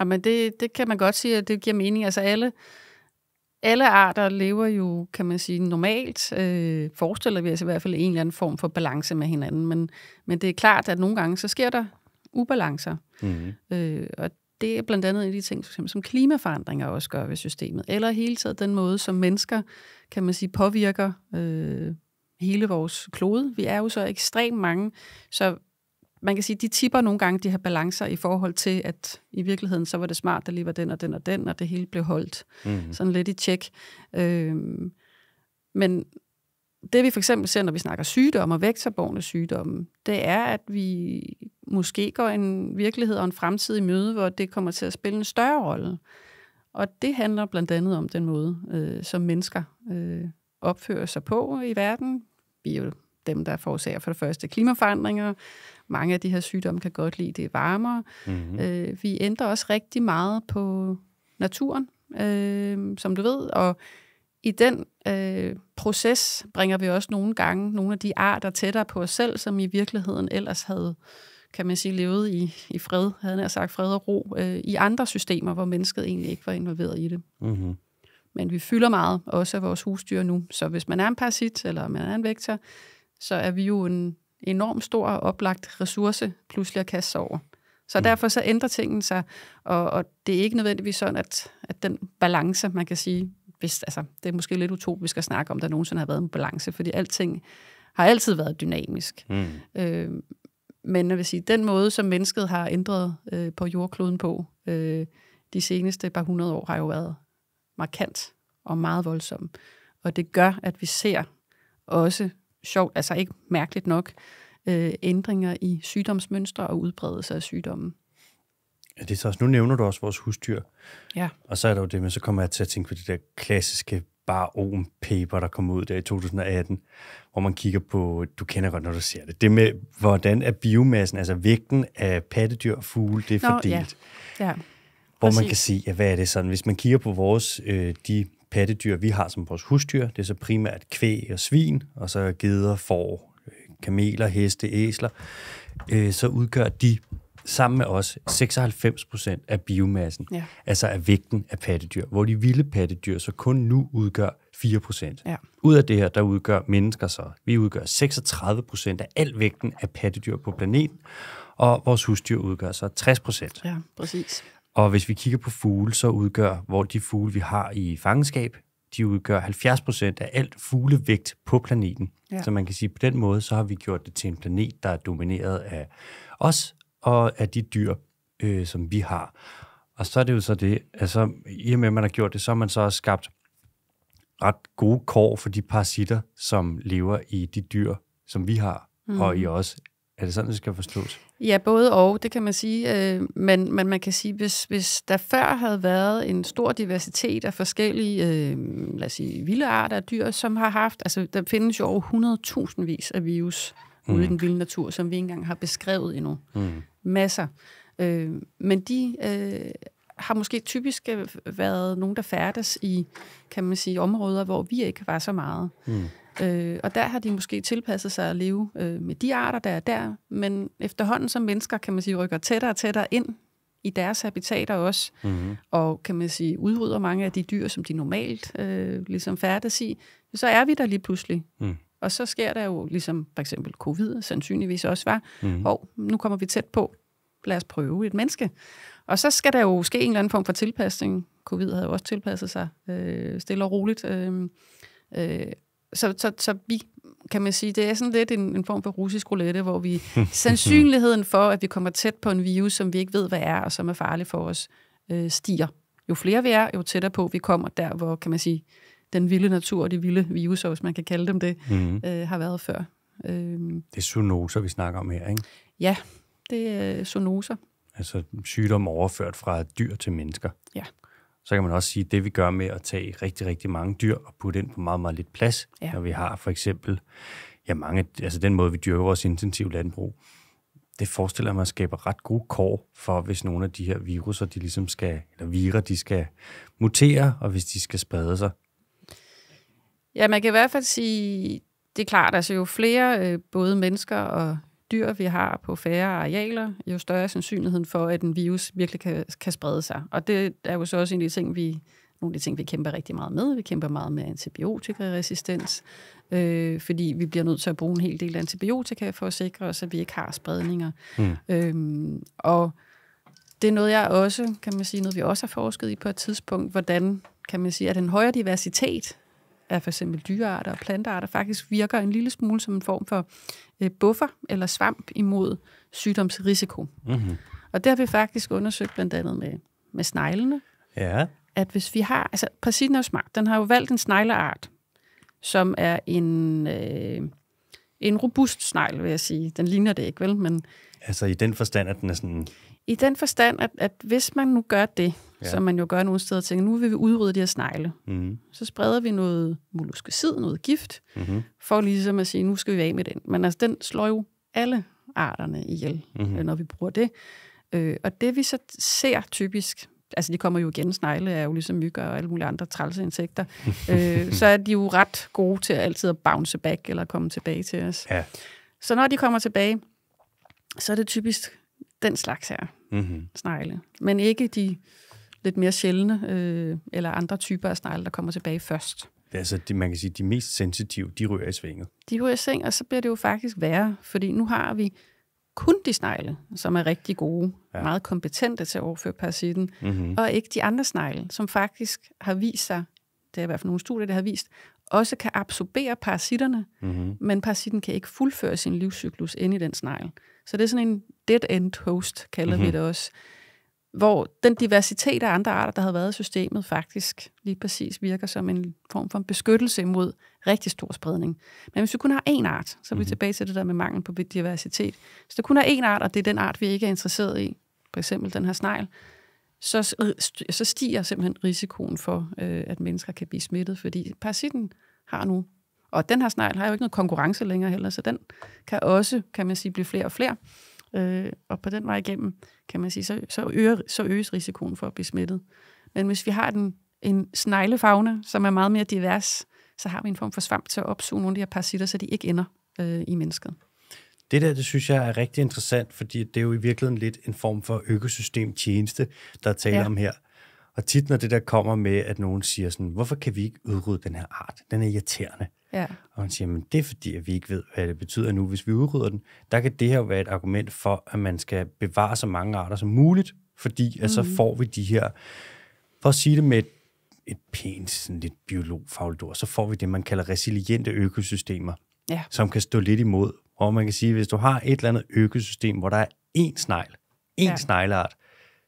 Jamen det, det kan man godt sige, at det giver mening. Altså alle alle arter lever jo, kan man sige, normalt, øh, forestiller vi os i hvert fald en eller anden form for balance med hinanden, men, men det er klart, at nogle gange, så sker der ubalancer. Mm-hmm. Øh, og det er blandt andet en af de ting, som, som klimaforandringer også gør ved systemet, eller hele tiden den måde, som mennesker, kan man sige, påvirker øh, hele vores klode. Vi er jo så ekstremt mange, så man kan sige, de tipper nogle gange de her balancer i forhold til, at i virkeligheden så var det smart, der lige var den og den og den, og det hele blev holdt mm-hmm. sådan lidt i tjek. Øhm, men det vi for eksempel ser, når vi snakker sygdomme og vektorborgne sygdomme, det er, at vi måske går en virkelighed og en fremtid i møde, hvor det kommer til at spille en større rolle. Og det handler blandt andet om den måde, øh, som mennesker øh, opfører sig på i verden. Vi er jo dem, der forårsager for det første klimaforandringer. Mange af de her sygdomme kan godt lide, det er varmere. Mm-hmm. Øh, vi ændrer også rigtig meget på naturen, øh, som du ved, og i den øh, proces bringer vi også nogle gange nogle af de arter tættere på os selv, som i virkeligheden ellers havde, kan man sige, levet i, i fred, havde jeg sagt fred og ro, øh, i andre systemer, hvor mennesket egentlig ikke var involveret i det. Mm-hmm. Men vi fylder meget, også af vores husdyr nu. Så hvis man er en parasit, eller man er en vektor, så er vi jo en enorm stor og oplagt ressource pludselig at kaste sig over. Så mm. derfor så ændrer tingene sig, og, og det er ikke nødvendigvis sådan, at, at den balance, man kan sige, hvis, altså, det er måske lidt utopisk at snakke om, der nogensinde har været en balance, fordi alting har altid været dynamisk. Mm. Øh, men jeg vil sige, den måde, som mennesket har ændret øh, på jordkloden på øh, de seneste par hundrede år, har jo været markant og meget voldsom. Og det gør, at vi ser også sjovt, altså ikke mærkeligt nok, øh, ændringer i sygdomsmønstre og udbredelse af sygdommen. Ja, det er så også, nu nævner du også vores husdyr. Ja. Og så er der jo det med, så kommer jeg til at tænke på det der klassiske bare om paper, der kom ud der i 2018, hvor man kigger på, du kender godt, når du ser det, det med, hvordan er biomassen, altså vægten af pattedyr og fugle, det er Nå, fordelt. Ja. Ja. Hvor man kan sige, ja, hvad er det sådan? Hvis man kigger på vores, øh, de pattedyr, vi har som vores husdyr. Det er så primært kvæg og svin, og så geder, får, øh, kameler, heste, æsler. Øh, så udgør de sammen med os 96 procent af biomassen, ja. altså af vægten af pattedyr, hvor de vilde pattedyr så kun nu udgør 4 procent. Ja. Ud af det her, der udgør mennesker så, vi udgør 36 procent af al vægten af pattedyr på planeten, og vores husdyr udgør så 60 procent. Ja, præcis. Og hvis vi kigger på fugle, så udgør, hvor de fugle, vi har i fangenskab, de udgør 70 procent af alt fuglevægt på planeten. Ja. Så man kan sige, at på den måde, så har vi gjort det til en planet, der er domineret af os og af de dyr, øh, som vi har. Og så er det jo så det, altså i og med, at man har gjort det, så har man så også skabt ret gode kår for de parasitter, som lever i de dyr, som vi har, mm. og i mhm. os er det sådan, det skal forstås? Ja, både og, det kan man sige. Øh, men, men man kan sige, hvis, hvis der før havde været en stor diversitet af forskellige, øh, lad os sige, vilde arter af dyr, som har haft, altså der findes jo over 100.000 vis af virus mm. ude i den vilde natur, som vi ikke engang har beskrevet endnu. Mm. Masser. Øh, men de øh, har måske typisk øh, været nogen, der færdes i, kan man sige, områder, hvor vi ikke var så meget. Mm. Øh, og der har de måske tilpasset sig at leve øh, med de arter, der er der, men efterhånden som mennesker, kan man sige, rykker tættere og tættere ind i deres habitater også, mm-hmm. og kan man sige, udrydder mange af de dyr, som de normalt øh, ligesom færdes i, så er vi der lige pludselig. Mm. Og så sker der jo, ligesom for eksempel covid sandsynligvis også var, mm. og nu kommer vi tæt på, lad os prøve et menneske. Og så skal der jo ske en eller anden form for tilpasning. Covid havde jo også tilpasset sig øh, stille og roligt. Øh, øh, så, så, så vi, kan man sige, det er sådan lidt en, en form for russisk roulette, hvor vi sandsynligheden for, at vi kommer tæt på en virus, som vi ikke ved, hvad er, og som er farlig for os, øh, stiger. Jo flere vi er, jo tættere på vi kommer der, hvor, kan man sige, den vilde natur og de vilde virus, hvis man kan kalde dem det, mm. øh, har været før. Øh, det er zoonoser, vi snakker om her, ikke? Ja, det er zoonoser. Altså sygdom overført fra dyr til mennesker. Ja så kan man også sige, at det vi gør med at tage rigtig, rigtig mange dyr og putte ind på meget, meget lidt plads, ja. når vi har for eksempel ja, mange, altså den måde, vi dyrker vores intensive landbrug, det forestiller mig skaber ret gode kår for, hvis nogle af de her viruser, de ligesom skal, eller virer, de skal mutere, og hvis de skal sprede sig. Ja, man kan i hvert fald sige, det er klart, altså jo flere øh, både mennesker og dyr vi har på færre arealer, jo større er sandsynligheden for, at en virus virkelig kan, kan sprede sig. Og det er jo så også en af de ting, vi nogle af de ting, vi kæmper rigtig meget med. Vi kæmper meget med antibiotikaresistens, øh, fordi vi bliver nødt til at bruge en hel del antibiotika for at sikre os, at vi ikke har spredninger. Mm. Øhm, og det er noget, jeg også, kan man sige, noget vi også har forsket i på et tidspunkt, hvordan, kan man sige, at den højere diversitet af for eksempel dyrearter og plantearter faktisk virker en lille smule som en form for øh, buffer eller svamp imod sygdomsrisiko. Mm-hmm. Og det har vi faktisk undersøgt blandt andet med, med sneglene. Ja. At hvis vi har, altså præcis noget smart, den har jo valgt en snegleart, som er en, øh, en robust snegl, vil jeg sige. Den ligner det ikke, vel? Men, altså i den forstand, at den er sådan... I den forstand, at, at hvis man nu gør det, ja. som man jo gør nogle steder, og tænker, nu vil vi udrydde de her snegle. Mm. Så spreder vi noget molluskesid, noget gift, mm. for ligesom at sige, nu skal vi af med den. Men altså, den slår jo alle arterne ihjel, mm. når vi bruger det. Øh, og det vi så ser typisk, altså de kommer jo igen, snegle er jo ligesom myg og alle mulige andre trælseinsekter, insekter, øh, så er de jo ret gode til altid at bounce back eller komme tilbage til os. Ja. Så når de kommer tilbage, så er det typisk den slags her, mm-hmm. snegle. Men ikke de lidt mere sjældne øh, eller andre typer af snegle, der kommer tilbage først. Det er altså, det, man kan sige, de mest sensitive, de ryger i svinget. De ryger i seng, og så bliver det jo faktisk værre, fordi nu har vi kun de snegle, som er rigtig gode, ja. meget kompetente til at overføre parasitten, mm-hmm. og ikke de andre snegle, som faktisk har vist sig, det er i hvert fald nogle studier, der har vist, også kan absorbere parasitterne, mm-hmm. men parasitten kan ikke fuldføre sin livscyklus inde i den snegle. Så det er sådan en dead-end host, kalder mm-hmm. vi mhm. det også hvor den diversitet af andre arter, der havde været i systemet, faktisk lige præcis virker som en form for en beskyttelse imod rigtig stor spredning. Men hvis vi kun har én art, så er vi mhm. tilbage til det der med mangel på biodiversitet. Hvis der kun har én art, og det er den art, vi ikke er interesseret i, for eksempel den her snegl, så, øh, så stiger simpelthen risikoen for, øh, at mennesker kan blive smittet, fordi parasitten har nu, og den her snegl har jo ikke noget konkurrence længere heller, så den kan også, kan man sige, blive flere og flere. Øh, og på den vej igennem, kan man sige, så, så, øger, så øges risikoen for at blive smittet. Men hvis vi har den, en sneglefagne, som er meget mere divers, så har vi en form for svamp til at opsuge nogle af de her parasitter, så de ikke ender øh, i mennesket. Det der, det synes jeg er rigtig interessant, fordi det er jo i virkeligheden lidt en form for økosystemtjeneste, der taler ja. om her. Og tit når det der kommer med, at nogen siger sådan, hvorfor kan vi ikke udrydde den her art? Den er irriterende. Ja. Og han siger, men det er fordi, at vi ikke ved, hvad det betyder nu. Hvis vi udrydder den, der kan det her være et argument for, at man skal bevare så mange arter som muligt, fordi mm. at så mhm. får vi de her, for at sige det med et, et pænt, sådan lidt biologfagligt ord, så får vi det, man kalder resiliente økosystemer, ja. som kan stå lidt imod. Og man kan sige, hvis du har et eller andet økosystem, hvor der er én snegl, én ja. snegleart,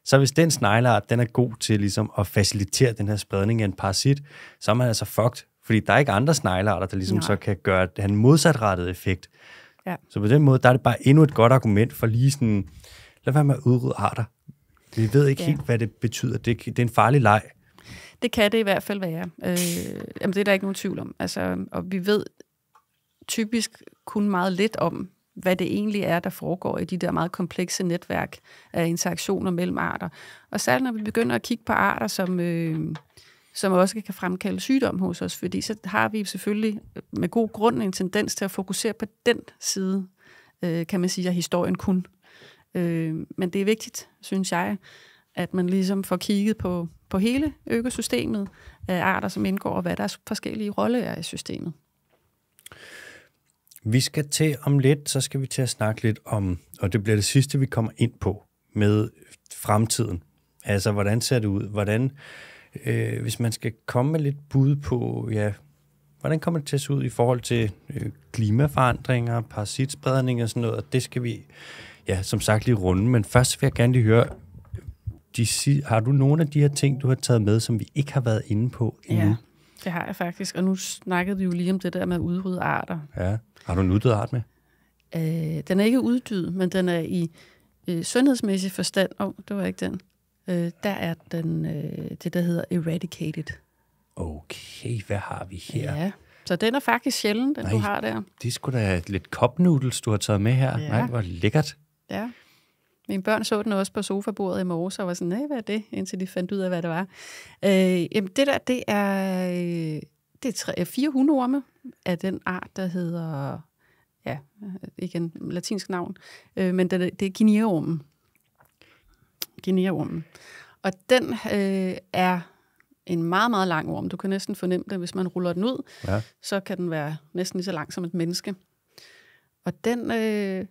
så hvis den snegleart, den er god til ligesom at facilitere den her spredning af en parasit, så er man altså fucked, fordi der er ikke andre sneglearter, der ligesom Nej. så kan gøre den modsatrettede effekt. Ja. Så på den måde, der er det bare endnu et godt argument for lige sådan, lad være med at udrydde arter. Vi ved ikke ja. helt, hvad det betyder. Det, det er en farlig leg. Det kan det i hvert fald være. Øh, jamen, det er der ikke nogen tvivl om. Altså, og vi ved typisk kun meget lidt om, hvad det egentlig er, der foregår i de der meget komplekse netværk af interaktioner mellem arter. Og særligt når vi begynder at kigge på arter, som, øh, som også kan fremkalde sygdom hos os, fordi så har vi selvfølgelig med god grund en tendens til at fokusere på den side, øh, kan man sige, af historien kun. Øh, men det er vigtigt, synes jeg, at man ligesom får kigget på, på hele økosystemet af arter, som indgår, og hvad der er forskellige rolle er i systemet. Vi skal til om lidt, så skal vi til at snakke lidt om, og det bliver det sidste, vi kommer ind på, med fremtiden. Altså, hvordan ser det ud? Hvordan Øh, hvis man skal komme med lidt bud på, ja, hvordan kommer det til at se ud i forhold til øh, klimaforandringer, parasitspredning og sådan noget, og det skal vi, ja, som sagt lige runde. Men først vil jeg gerne lige høre, de, har du nogle af de her ting, du har taget med, som vi ikke har været inde på endnu? Ja, det har jeg faktisk, og nu snakkede vi jo lige om det der med at udrydde arter. Ja, har du en uddød art med? Øh, den er ikke uddød, men den er i øh, sundhedsmæssig forstand. Åh, oh, det var ikke den. Øh, der er den, øh, det, der hedder Eradicated. Okay, hvad har vi her? Ja. Så den er faktisk sjældent, den Nej, du har der. det skulle sgu da lidt kopnudels, du har taget med her. Ja. Nej, hvor lækkert. Ja. Mine børn så den også på sofabordet i morges og var sådan, nej, hvad er det? Indtil de fandt ud af, hvad det var. Øh, jamen, det der, det er, øh, det er tre, øh, fire hundorme af den art, der hedder, ja, igen, latinsk navn, øh, men det, det er guineaormen. Guinea-ormen. Og den øh, er en meget, meget lang orm. Du kan næsten fornemme det, hvis man ruller den ud, ja. så kan den være næsten lige så lang som et menneske. Og den øh,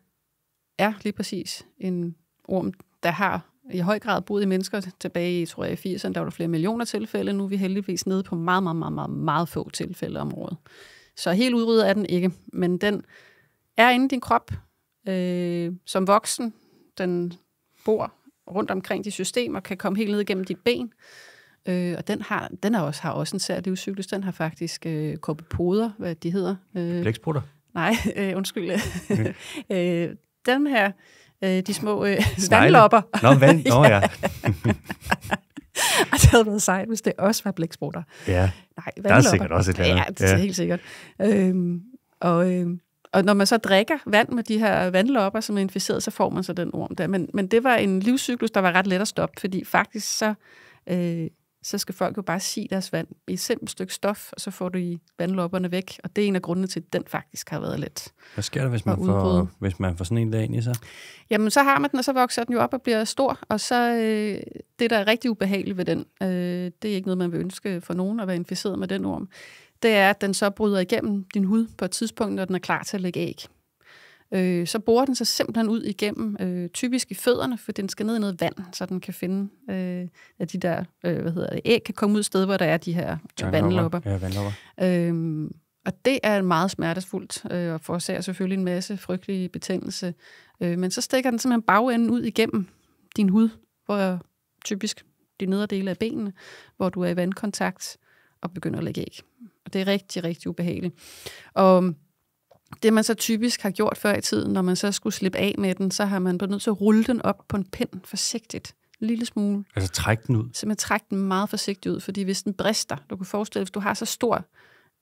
er lige præcis en orm, der har i høj grad boet i mennesker tilbage i, tror jeg, i 80'erne. Der var der flere millioner tilfælde. Nu er vi heldigvis nede på meget, meget, meget, meget, meget få tilfælde om året. Så helt udryddet er den ikke, men den er inde i din krop øh, som voksen. Den bor rundt omkring de systemer, kan komme helt ned igennem dit ben. Øh, og den har, den har også, har også en særlig livscyklus. Den har faktisk øh, korpopoder, hvad de hedder. Øh, Blæksprutter? Nej, øh, undskyld. Okay. øh, den her, øh, de små øh, vandlopper. Nå, vand. Nå, ja. og det havde været sejt, hvis det også var blæksprutter. Ja, Nej, vandlopper. der er sikkert også et eller andet. Ja, det er ja. helt sikkert. Øhm, og... øhm, og når man så drikker vand med de her vandlopper, som er inficeret, så får man så den orm der. Men, men det var en livscyklus, der var ret let at stoppe, fordi faktisk så, øh, så skal folk jo bare sige deres vand i et simpelt stykke stof, og så får du i vandlopperne væk. Og det er en af grundene til, at den faktisk har været let. Hvad sker der, hvis man, får, hvis man får sådan en dag ind i sig? Jamen, så har man den, og så vokser den jo op og bliver stor. Og så øh, det, der er rigtig ubehageligt ved den, øh, det er ikke noget, man vil ønske for nogen at være inficeret med den orm det er, at den så bryder igennem din hud på et tidspunkt, når den er klar til at lægge æg. Øh, så borer den sig simpelthen ud igennem, øh, typisk i fødderne, for den skal ned i noget vand, så den kan finde, øh, at de der øh, hvad hedder det, æg kan komme ud et sted, hvor der er de her vandlopper. Ja, vandlopper. Øh, og det er meget smertefuldt, øh, og forårsager selvfølgelig en masse frygtelige betændelse. Øh, men så stikker den simpelthen bagenden ud igennem din hud, hvor typisk de nederdele af benene, hvor du er i vandkontakt og begynder at lægge æg. Og det er rigtig, rigtig ubehageligt. Og øhm, det, man så typisk har gjort før i tiden, når man så skulle slippe af med den, så har man på nødt til at rulle den op på en pind forsigtigt. En lille smule. Altså træk den ud? man træk den meget forsigtigt ud, fordi hvis den brister, du kan forestille dig, hvis du har så stor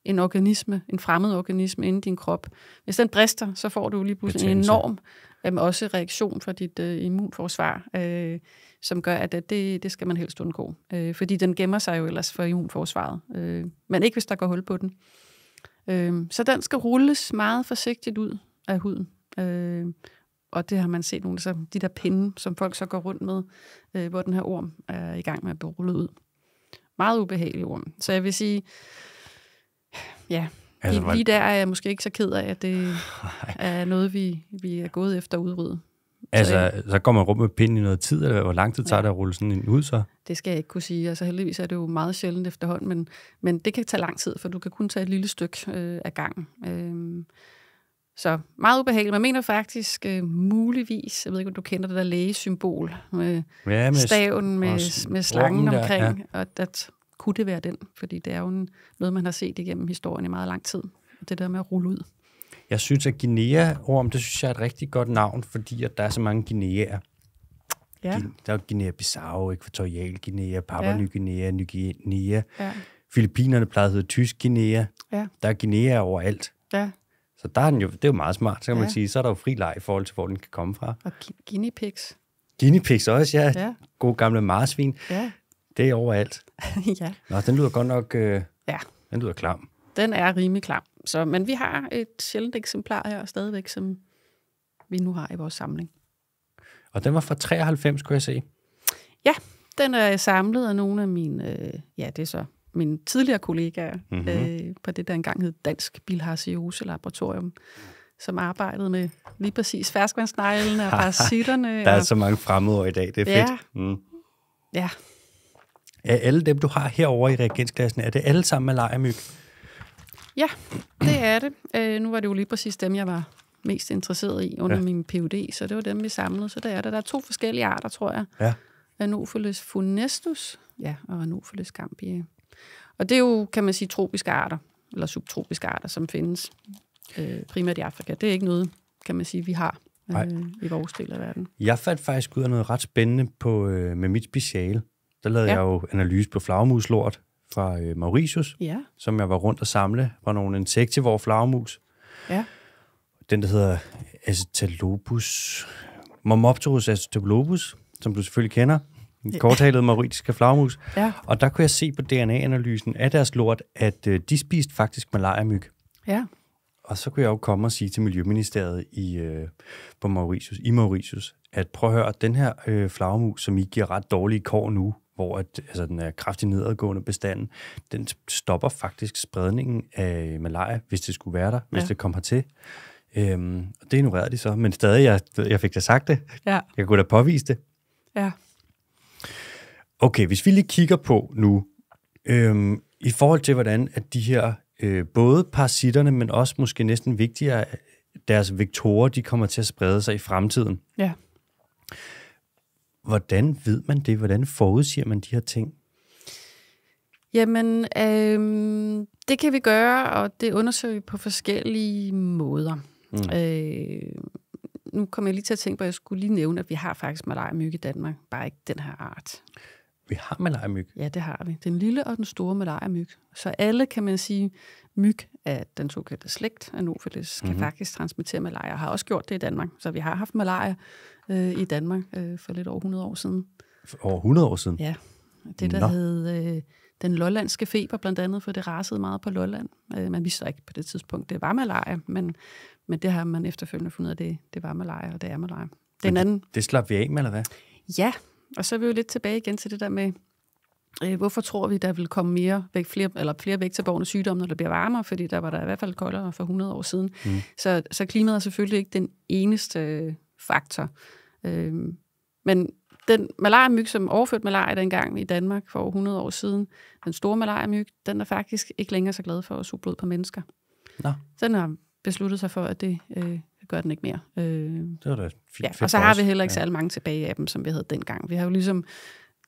en organisme, en fremmed organisme inde i din krop. Hvis den brister, så får du lige pludselig Betænse. en enorm øhm, også reaktion fra dit øh, immunforsvar. Øh, som gør, at, det, det skal man helst undgå. Øh, fordi den gemmer sig jo ellers for immunforsvaret. Øh, men ikke, hvis der går hul på den. Øh, så den skal rulles meget forsigtigt ud af huden. Øh, og det har man set nogle så de der pinde, som folk så går rundt med, øh, hvor den her orm er i gang med at blive rullet ud. Meget ubehagelig orm. Så jeg vil sige, ja, altså, lige, lige der er jeg måske ikke så ked af, at det er noget, vi, vi er gået efter at udrydde. Altså, så, så går man rundt med pinden i noget tid, eller hvor lang tid tager ja. det at rulle sådan en ud så? Det skal jeg ikke kunne sige. Altså heldigvis er det jo meget sjældent efterhånden, men, men det kan tage lang tid, for du kan kun tage et lille stykke øh, af gangen. Øh, så meget ubehageligt. Man mener faktisk øh, muligvis, jeg ved ikke, om du kender det der lægesymbol, med, ja, med staven med, med slangen der, omkring, ja. og at kunne det være den, fordi det er jo en, noget, man har set igennem historien i meget lang tid. Det der med at rulle ud. Jeg synes, at guinea om det synes jeg er et rigtig godt navn, fordi at der er så mange Guineaer. Ja. Der er Guinea-Bissau, Equatorial Guinea, Papua ja. Ny Guinea, Ny Guinea. Ja. Filippinerne plejede at hedde Tysk Guinea. Ja. Der er Guinea overalt. Ja. Så der er den jo, det er jo meget smart, så kan ja. man sige. Så er der jo fri leg i forhold til, hvor den kan komme fra. Og guinea pigs. Guinea pigs også, ja. ja. God gamle marsvin. Ja. Det er overalt. ja. Nå, den lyder godt nok... Øh, ja. Den lyder klam. Den er rimelig klam. Så, men vi har et sjældent eksemplar her stadigvæk, som vi nu har i vores samling. Og den var fra 93, kunne jeg se. Ja, den er samlet af nogle af mine, øh, ja, det er så mine tidligere kollegaer mm-hmm. øh, på det, der engang hed Dansk Bilharciose Laboratorium, som arbejdede med lige præcis ferskvandsneglene og parasitterne. der er og... så mange fremmede i dag, det er ja. fedt. Mm. Ja. Er alle dem, du har herover i reagensklassen, er det alle sammen malariamyg? Ja, det er det. Øh, nu var det jo lige præcis dem, jeg var mest interesseret i under ja. min PUD, så det var dem, vi samlede. Så det er der. Der er to forskellige arter, tror jeg. Ja. Anopheles funestus ja, og Anopheles gambiae. Og det er jo, kan man sige, tropiske arter, eller subtropiske arter, som findes øh, primært i Afrika. Det er ikke noget, kan man sige, vi har øh, i vores del af verden. Jeg fandt faktisk ud af noget ret spændende på, øh, med mit speciale. Der lavede ja. jeg jo analyse på flagmuslort, fra øh, Mauritius, ja. som jeg var rundt og samle på nogle insektivore flagmus. Ja. Den, der hedder acetalopus, Momopterus acetalopus, som du selvfølgelig kender, den korthalede mauritiske flagmus. Ja. Og der kunne jeg se på DNA-analysen af deres lort, at øh, de spiste faktisk malariamyg. Ja. Og så kunne jeg jo komme og sige til Miljøministeriet i, øh, på Mauritius, i Mauritius, at prøv at høre, den her øh, flagmus, som I giver ret dårlige kår nu, hvor at, altså, den er kraftigt nedadgående bestanden, den stopper faktisk spredningen af malaria, hvis det skulle være der, hvis ja. det kom til. Øhm, og det ignorerede de så, men stadig, jeg, jeg fik da sagt det. Ja. Jeg kunne da påvise det. Ja. Okay, hvis vi lige kigger på nu, øhm, i forhold til, hvordan at de her, øh, både parasitterne, men også måske næsten vigtigere, deres vektorer, de kommer til at sprede sig i fremtiden. Ja. Hvordan ved man det? Hvordan forudsiger man de her ting? Jamen, øhm, det kan vi gøre, og det undersøger vi på forskellige måder. Mm. Øh, nu kommer jeg lige til at tænke på, at jeg skulle lige nævne, at vi har faktisk malariamyg i Danmark, bare ikke den her art. Vi har malariamyg? Ja, det har vi. Den lille og den store malariamyg. Så alle, kan man sige, myg af den såkaldte slægt, Anopheles, mm-hmm. kan mhm. faktisk transmittere malaria, og har også gjort det i Danmark. Så vi har haft malaria, øh, i Danmark øh, for lidt over 100 år siden. For over 100 år siden? Ja. Det, der Nå. hed øh, den lollandske feber blandt andet, for det rasede meget på Lolland. Øh, man vidste ikke på det tidspunkt, det var malaria, men, men det har man efterfølgende fundet, at det, det var malaria, og det er malaria. Den anden, det, det slap vi af med, eller hvad? Ja, og så er vi jo lidt tilbage igen til det der med, øh, hvorfor tror vi, der vil komme mere væk, flere, eller flere borgerne sygdomme, når det bliver varmere, fordi der var der i hvert fald koldere for 100 år siden. Mm. Så, så klimaet er selvfølgelig ikke den eneste faktor. Øh, men den malariamyg, som overførte malaria dengang i Danmark for 100 år siden, den store malariamyg, den er faktisk ikke længere så glad for at suge blod på mennesker. Nå. Så den har besluttet sig for, at det øh, gør den ikke mere. Øh, det var da fint. Ja, og så har vi heller ikke ja. særlig mange tilbage af dem, som vi havde dengang. Vi har jo ligesom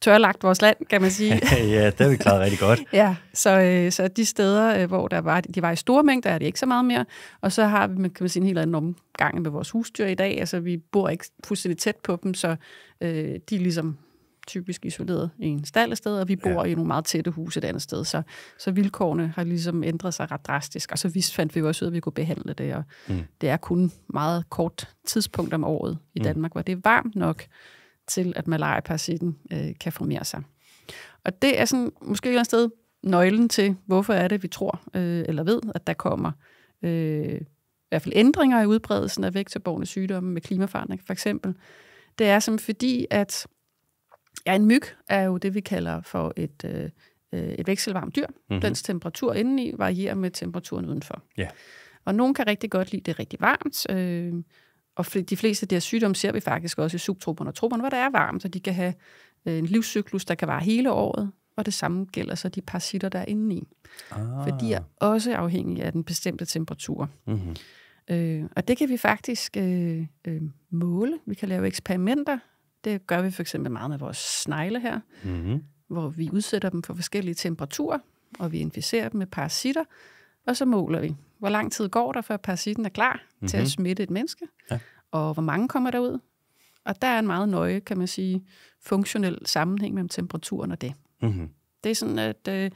tørlagt vores land, kan man sige. ja, det har vi klaret rigtig godt. ja, så, øh, så de steder, øh, hvor der var, de var i store mængder, er det ikke så meget mere. Og så har vi, kan man sige, en helt anden omgang med vores husdyr i dag. Altså, vi bor ikke fuldstændig tæt på dem, så øh, de er ligesom typisk isoleret i en stald sted, og vi bor ja. i nogle meget tætte huse et andet sted. Så, så vilkårene har ligesom ændret sig ret drastisk, og så vidste, fandt vi jo også ud, at vi kunne behandle det, og mm. det er kun meget kort tidspunkt om året i mm. Danmark, mm. hvor det er varmt nok til, at malariaparasitten øh, kan formere sig. Og det er sådan, måske et eller andet sted nøglen til, hvorfor er det, vi tror øh, eller ved, at der kommer øh, i hvert fald ændringer i udbredelsen af vektorborgne sygdomme med klimaforandring for eksempel. Det er som fordi, at ja, en myg er jo det, vi kalder for et, øh, øh et vekselvarmt dyr. Mm-hmm. Dens temperatur indeni varierer med temperaturen udenfor. Ja. Yeah. Og nogen kan rigtig godt lide det rigtig varmt. Øh, og de fleste af de her sygdomme ser vi faktisk også i subtroperne og troperne, hvor der er varmt, så de kan have øh, en livscyklus, der kan vare hele året, og det samme gælder så de parasitter, der er inde i. Ah. For de er også afhængige af den bestemte temperatur. Mm-hmm. Øh, og det kan vi faktisk øh, øh, måle. Vi kan lave eksperimenter. Det gør vi for eksempel meget med vores snegle her, mm-hmm. hvor vi udsætter dem for forskellige temperaturer, og vi inficerer dem med parasitter, og så måler vi hvor lang tid går der, før parasitten er klar mm-hmm. til at mhm. smitte et menneske, ja. og hvor mange kommer der ud. Og der er en meget nøje, kan man sige, funktionel sammenhæng mellem temperaturen og det. Mm-hmm. Det er sådan, at øh,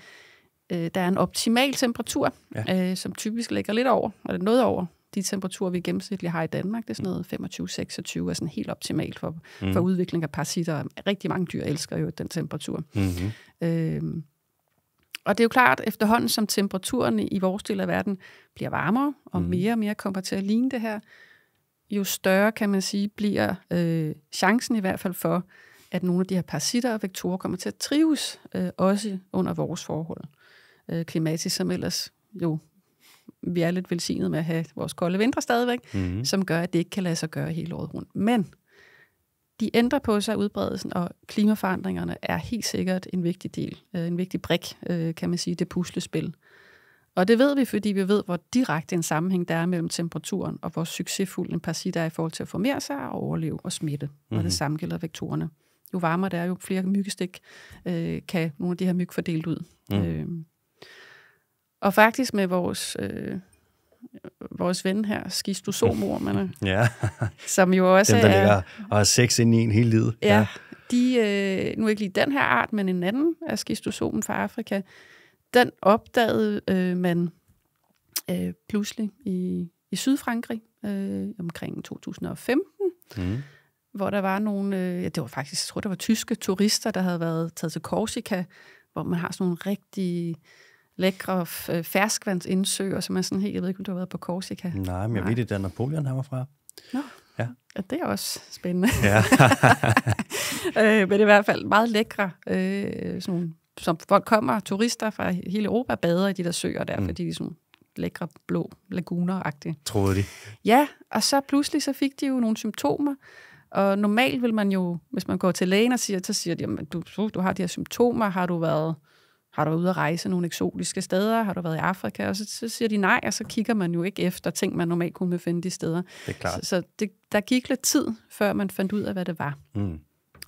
øh, der er en optimal temperatur, ja. øh, som typisk ligger lidt over, eller noget over, de temperaturer, vi gennemsnitligt har i Danmark. Det er sådan noget 25-26, er sådan helt optimalt for, mm. for mhm. udvikling af parasitter. Rigtig mange dyr elsker jo den temperatur. Mm-hmm. Øh, og det er jo klart, at efterhånden som temperaturerne i vores del af verden bliver varmere, og mm. mere og mere kommer til at ligne det her, jo større, kan man sige, bliver øh, chancen i hvert fald for, at nogle af de her parasitter og vektorer kommer til at trives, øh, også under vores forhold. Øh, klimatisk, som ellers jo vi er lidt velsignet med at have vores kolde vintre stadigvæk, mm. som gør, at det ikke kan lade sig gøre hele året rundt. Men de ændrer på sig udbredelsen, og klimaforandringerne er helt sikkert en vigtig del, øh, en vigtig brik, øh, kan man sige, det puslespil. Og det ved vi, fordi vi ved, hvor direkte en sammenhæng der er mellem temperaturen og hvor succesfuld en parasit er i forhold til at formere sig og overleve og smitte. Mm-hmm. Og det mhm. samme gælder vektorerne. Jo varmere der er, jo flere myggestik øh, kan nogle af de her myg fordelt ud. Mm. Øh, og faktisk med vores øh, vores ven her, skistosomormerne, ja. som jo også Dem, der er... og har sex ind i en hele livet. Ja, ja. de, øh, nu ikke lige den her art, men en anden af skistosomen fra Afrika, den opdagede øh, man øh, pludselig i, i Sydfrankrig øh, omkring 2015, mm. hvor der var nogle, øh, ja, det var faktisk, jeg tror, der var tyske turister, der havde været taget til Korsika, hvor man har sådan nogle rigtige lækre øh, ferskvandsindsøer, som er sådan helt, jeg ved ikke, om du har været på Korsika. Nej, men jeg Nej. ved det, der Napoleon han var fra. Nå, ja. ja det er også spændende. Ja. øh, men det er i hvert fald meget lækre, øh, sådan som folk kommer, turister fra hele Europa, bader i de der søer der, mm. fordi de er sådan lækre blå laguner-agtige. Troede de. Ja, og så pludselig så fik de jo nogle symptomer, og normalt vil man jo, hvis man går til lægen og siger, så siger de, at du, du har de her symptomer, har du været har du været ude at rejse nogle eksotiske steder? Har du været i Afrika? Og så, så siger de nej, og så kigger man jo ikke efter ting, man normalt kunne finde de steder. Det er klart. Så, så det, der gik lidt tid, før man fandt ud af, hvad det var. Mm.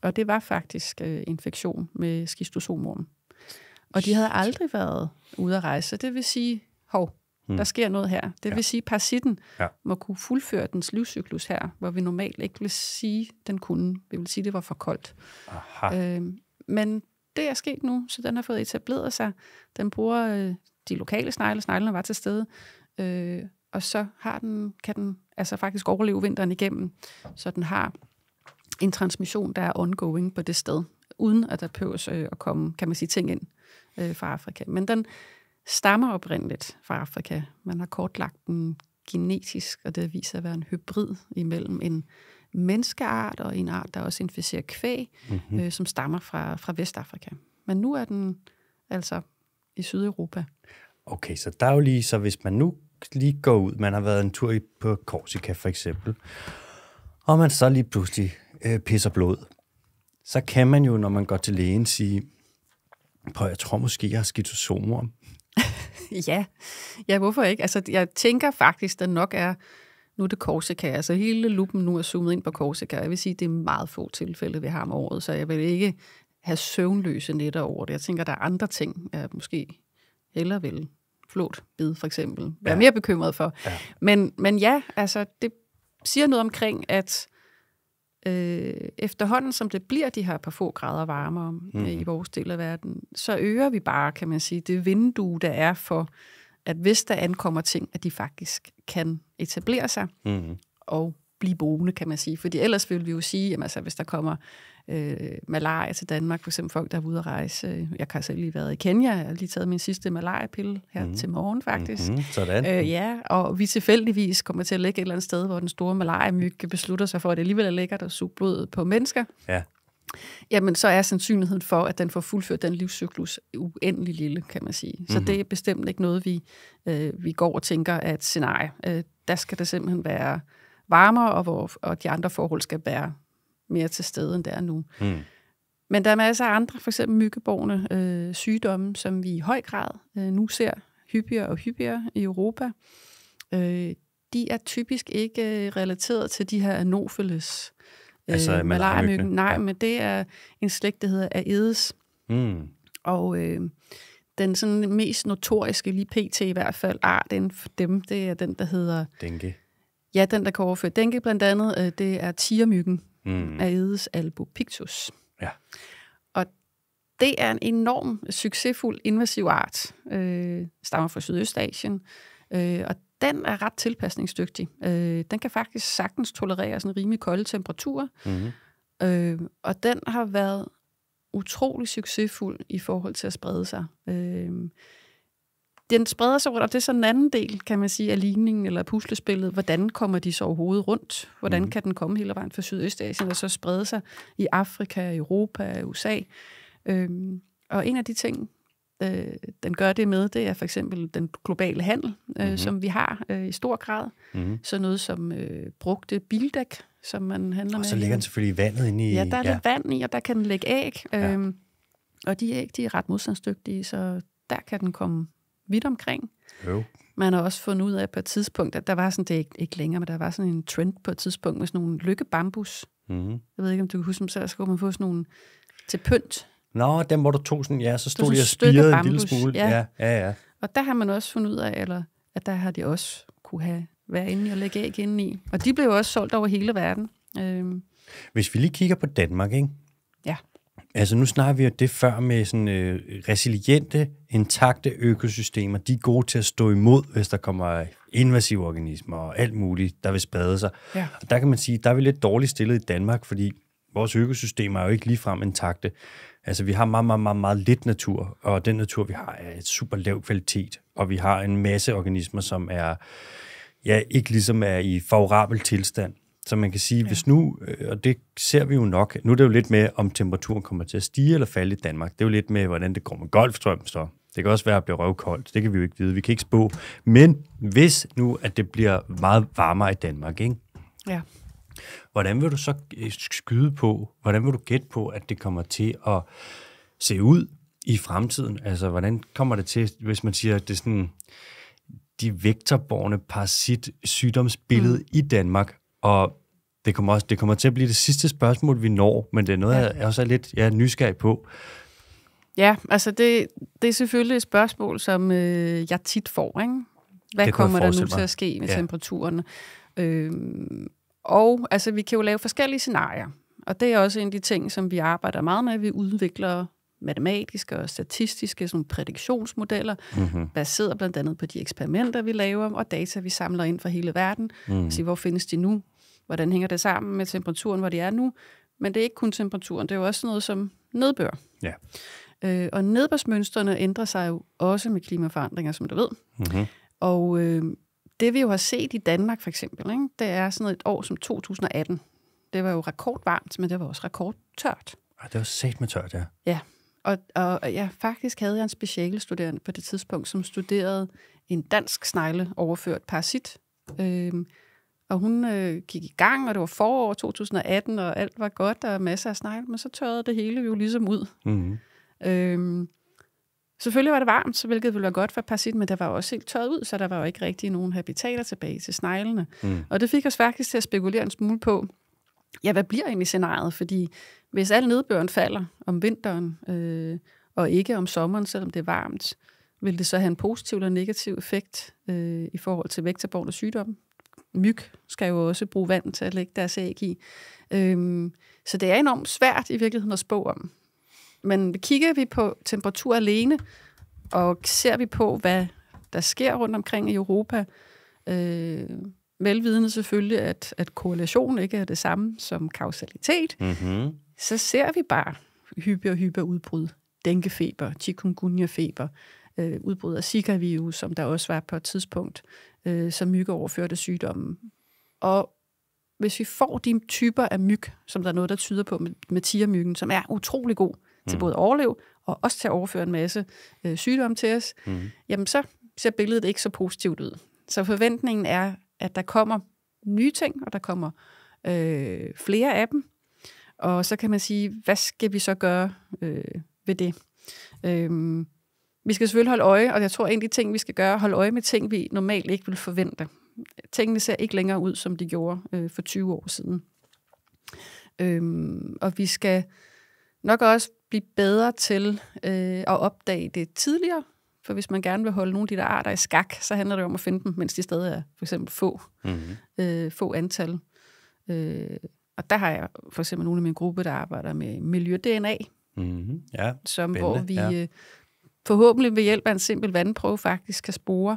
Og det var faktisk øh, infektion med skistosomorm. Og de havde aldrig været ude at rejse. Det vil sige, hov, mm. der sker noget her. Det ja. vil sige, parasitten ja. må kunne fuldføre dens livscyklus her, hvor vi normalt ikke vil sige, den kunne. Vi vil sige, det var for koldt. Aha. Øh, men det er sket nu, så den har fået etableret sig. Den bruger øh, de lokale snegle, sneglene var til stede, øh, og så har den, kan den altså faktisk overleve vinteren igennem, så den har en transmission, der er ongoing på det sted, uden at der pøves øh, at komme, kan man sige, ting ind øh, fra Afrika. Men den stammer oprindeligt fra Afrika. Man har kortlagt den genetisk, og det viser at være en hybrid imellem en menneskeart og en art, der også inficerer kvæg, mm-hmm. øh, som stammer fra, fra Vestafrika. Men nu er den altså i Sydeuropa. Okay, så der er jo lige, så hvis man nu lige går ud, man har været en tur på Korsika for eksempel, og man så lige pludselig øh, pisser blod, så kan man jo, når man går til lægen, sige, prøv, jeg tror måske, jeg har skizosomer. ja. ja, hvorfor ikke? Altså, jeg tænker faktisk, der nok er nu er det Korsika. Altså hele luppen nu er zoomet ind på Korsika. Jeg vil sige, at det er meget få tilfælde, vi har om året, så jeg vil ikke have søvnløse nætter over det. Jeg tænker, der er andre ting, jeg måske heller vil flot bid for eksempel, være ja. mere bekymret for. Ja. Men, men ja, altså det siger noget omkring, at øh, efterhånden som det bliver de her par få grader varmere mm. i mhm. vores del af verden, så øger vi bare, kan man sige, det vindue, der er for at hvis der ankommer ting, at de faktisk kan etablere sig mm. og blive boende, kan man sige. Fordi ellers ville vi jo sige, at altså, hvis der kommer øh, malaria til Danmark, for eksempel folk, der er ude at rejse. Øh, jeg har selv lige været i Kenya, jeg har lige taget min sidste malariapille her mm. til morgen faktisk. Mm-hmm. Sådan. Øh, ja, og vi tilfældigvis kommer til at ligge et eller andet sted, hvor den store malariamyg beslutter sig for, at det alligevel er lækkert at suge blod på mennesker. Ja jamen så er sandsynligheden for, at den får fuldført den livscyklus uendelig lille, kan man sige. Så mm-hmm. det er bestemt ikke noget, vi, øh, vi går og tænker af et scenarie. Øh, der skal det simpelthen være varmere, og, hvor, og de andre forhold skal være mere til stede, end der er nu. Mm. Men der er masser af andre, for eksempel myggeborgne øh, sygdomme, som vi i høj grad øh, nu ser hyppigere og hyppigere i Europa. Øh, de er typisk ikke øh, relateret til de her anopheles øh, Altså øh, malariamyggen? Nej, ja. men det er en slægt, der hedder Aedes. Mm. Og øh, den sådan mest notoriske, lige pt. i hvert fald, art ah, inden for dem, det er den, der hedder... Denke. Ja, den, der kan overføre denke blandt andet, øh, det er tigermyggen, mm. Aedes albopictus. Ja. Og det er en enorm succesfuld invasiv art, øh, stammer fra Sydøstasien, øh, og den er ret tilpasningsdygtig. Øh, den kan faktisk sagtens tolerere sådan rimelig kolde temperaturer. Mm-hmm. Øh, og den har været utrolig succesfuld i forhold til at sprede sig. Øh, den spreder sig rundt, og det er så en anden del, kan man sige, af ligningen eller puslespillet. Hvordan kommer de så overhovedet rundt? Hvordan mm-hmm. kan den komme hele vejen fra Sydøstasien og så sprede sig i Afrika, Europa, USA? Øh, og en af de ting, øh, den gør det med, det er for eksempel den globale handel, øh, mm-hmm. som vi har øh, i stor grad. Mm-hmm. Så noget som øh, brugte bildæk, som man handler og med. Og så ligger den selvfølgelig vandet inde i... Ja, der er ja. lidt vand i, og der kan den lægge æg. Øh, ja. Øhm, og de æg, de er ret modstandsdygtige, så der kan den komme vidt omkring. Jo. Man har også fundet ud af på et tidspunkt, at der var sådan, det er ikke, ikke længere, men der var sådan en trend på et tidspunkt med sådan nogle lykkebambus. Mm-hmm. Jeg ved ikke, om du kan huske dem selv, så kunne man få sådan nogle til pynt Nå, den hvor du tog sådan, ja, så stod jeg og spirede en lille smule. Ja. ja. ja, ja, Og der har man også fundet ud af, eller, at der har de også kunne have været inde i og lægge æg inde i. Og de blev også solgt over hele verden. Øhm. Hvis vi lige kigger på Danmark, ikke? Ja. Altså nu snakker vi jo det før med sådan øh, resiliente, intakte økosystemer. De er gode til at stå imod, hvis der kommer invasive organismer og alt muligt, der vil sprede sig. Ja. Og der kan man sige, der er vi lidt dårligt stillet i Danmark, fordi vores økosystemer er jo ikke ligefrem intakte. Altså, vi har meget, meget, meget, meget lidt natur, og den natur, vi har, er et super lav kvalitet, og vi har en masse organismer, som er ja, ikke ligesom er i favorabel tilstand. Så man kan sige, ja. hvis nu, øh, og det ser vi jo nok, nu er det jo lidt med, om temperaturen kommer til at stige eller falde i Danmark. Det er jo lidt med, hvordan det går med golfstrømmen så. Det kan også være, at det bliver røvkoldt. Det kan vi jo ikke vide. Vi kan ikke spå. Men hvis nu, at det bliver meget varmere i Danmark, ikke? Ja. Hvordan vil du så øh, skyde på, hvordan vil du gætte på, at det kommer til at se ud i fremtiden? Altså, hvordan kommer det til, hvis man siger, at det er sådan de vektorborne parasit sygdomsbillede mm. i Danmark, og det kommer, også, det kommer til at blive det sidste spørgsmål, vi når, men det er noget, ja. jeg også er lidt ja, nysgerrig på. Ja, altså det, det er selvfølgelig et spørgsmål, som øh, jeg tit får. Ikke? Hvad kommer der nu mig. til at ske med ja. temperaturen? Øh, og altså, vi kan jo lave forskellige scenarier. Og det er også en af de ting, som vi arbejder meget med. Vi udvikler matematiske og statistiske sådan prædiktionsmodeller, mm-hmm. baseret blandt andet på de eksperimenter, vi laver, og data, vi samler ind fra hele verden. Mm. Så hvor findes de nu? Hvordan hænger det sammen med temperaturen, hvor de er nu? Men det er ikke kun temperaturen, det er jo også noget som nedbør. Ja. Øh, og nedbørsmønstrene ændrer sig jo også med klimaforandringer, som du ved. Mm-hmm. Og øh, det vi jo har set i Danmark for eksempel, ikke, det er sådan et år som 2018. Det var jo rekordvarmt, men det var også rekordtørt. Ja, det var sat med tørt, ja. Ja, og, og, og ja, faktisk havde jeg en specialstuderende på det tidspunkt, som studerede en dansk snegle overført parasit. Øhm, og hun øh, gik i gang, og det var forår 2018, og alt var godt, og masser af snegle, men så tørrede det hele jo ligesom ud. Mm-hmm. Øhm, Selvfølgelig var det varmt, så hvilket ville være godt for parasitten, men der var også helt tørret ud, så der var jo ikke rigtig nogen habitater tilbage til sneglene. Mm. Og det fik os faktisk til at spekulere en smule på, ja, hvad bliver egentlig scenariet? Fordi hvis al nedbøren falder om vinteren, øh, og ikke om sommeren, selvom det er varmt, vil det så have en positiv eller negativ effekt øh, i forhold til vægterborgende sygdomme? Myg skal jo også bruge vand til at lægge deres æg i. Øh, så det er enormt svært i virkeligheden at spå om. Men kigger vi på temperatur alene, og ser vi på, hvad der sker rundt omkring i Europa, øh, velvidende selvfølgelig, at, at korrelation ikke er det samme som kausalitet, mm-hmm. så ser vi bare hyppigere og hyppigere udbrud. Denkefeber, chikungunya-feber, øh, udbrud af Zika-virus, som der også var på et tidspunkt, øh, som myg overførte sygdommen. Og hvis vi får de typer af myg, som der er noget, der tyder på med, med tigermyggen, som er utrolig god til mm. både at overleve og også til at overføre en masse øh, sygdom til os, mm. jamen så ser billedet ikke så positivt ud. Så forventningen er, at der kommer nye ting, og der kommer øh, flere af dem. Og så kan man sige, hvad skal vi så gøre øh, ved det? Øh, vi skal selvfølgelig holde øje, og jeg tror egentlig, ting vi skal gøre, holde øje med ting, vi normalt ikke vil forvente. Tingene ser ikke længere ud, som de gjorde øh, for 20 år siden. Øhm, og vi skal nok også blive bedre til øh, at opdage det tidligere. For hvis man gerne vil holde nogle af de der arter i skak, så handler det om at finde dem, mens de stadig er for eksempel få, mm-hmm. øh, få antal. Øh, og der har jeg for eksempel nogle af min gruppe, der arbejder med miljø-DNA, mm-hmm. ja, som, hvor vi ja. øh, forhåbentlig ved hjælp af en simpel vandprøve faktisk kan spore,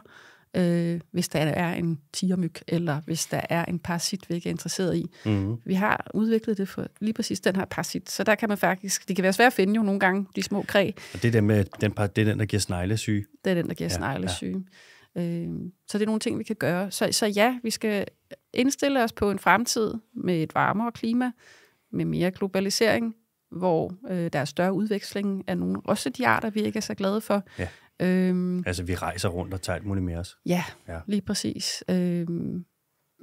øh, hvis der er en tigermyg, eller hvis der er en parasit, vi ikke er interesseret i. Mm. Vi har udviklet det for lige præcis den her parasit, så der kan man faktisk, det kan være svært at finde jo nogle gange, de små kræ. Og det der med, den, det er den, der giver sneglesyge. Det er den, der giver ja, sneglesyge. Ja. Øh, så det er nogle ting, vi kan gøre. Så, så ja, vi skal indstille os på en fremtid med et varmere klima, med mere globalisering, hvor øh, der er større udveksling af nogle, også de arter, vi ikke er så glade for. Ja. Øhm, altså, vi rejser rundt og tager alt muligt med os. Ja, ja. lige præcis. Øhm,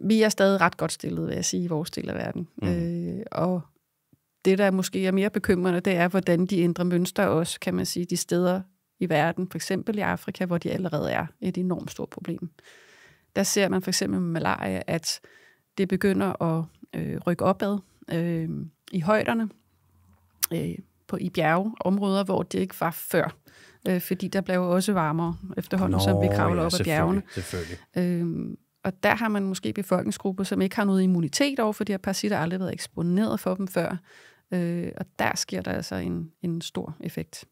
vi er stadig ret godt stillet, vil jeg sige, i vores del af verden. Mm. Øh, og det, der måske er mere bekymrende, det er, hvordan de ændrer mønster også, kan man sige, de steder i verden, for eksempel i Afrika, hvor de allerede er et enormt stort problem. Der ser man for eksempel med malaria, at det begynder at øh, rykke opad øh, i højderne, øh, på, i bjergeområder, hvor det ikke var før øh, fordi der blev også varmere efterhånden, Nå, som vi kravler ja, op ad bjergene. Selvfølgelig. Øhm, og der har man måske befolkningsgrupper, som ikke har noget immunitet over for de her parasitter, aldrig været eksponeret for dem før. Øh, og der sker der altså en, en stor effekt.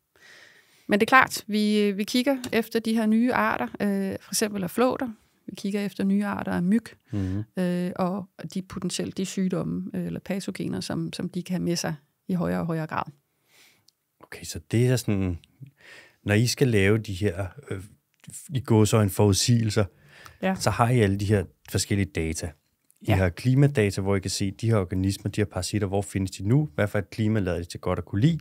Men det er klart, vi, øh, vi kigger efter de her nye arter, øh, for eksempel af flåter. Vi kigger efter nye arter af myg, mm-hmm. øh, og de potentielt de sygdomme øh, eller patogener, som, som de kan have med sig i højere og højere grad. Okay, så det er sådan når I skal lave de her, øh, I går så en forudsigelser, ja. så har I alle de her forskellige data. I ja. har klimadata, hvor I kan se, de her organismer, de her parasitter, hvor findes de nu, hvad for et klima lader de til godt at kunne lide.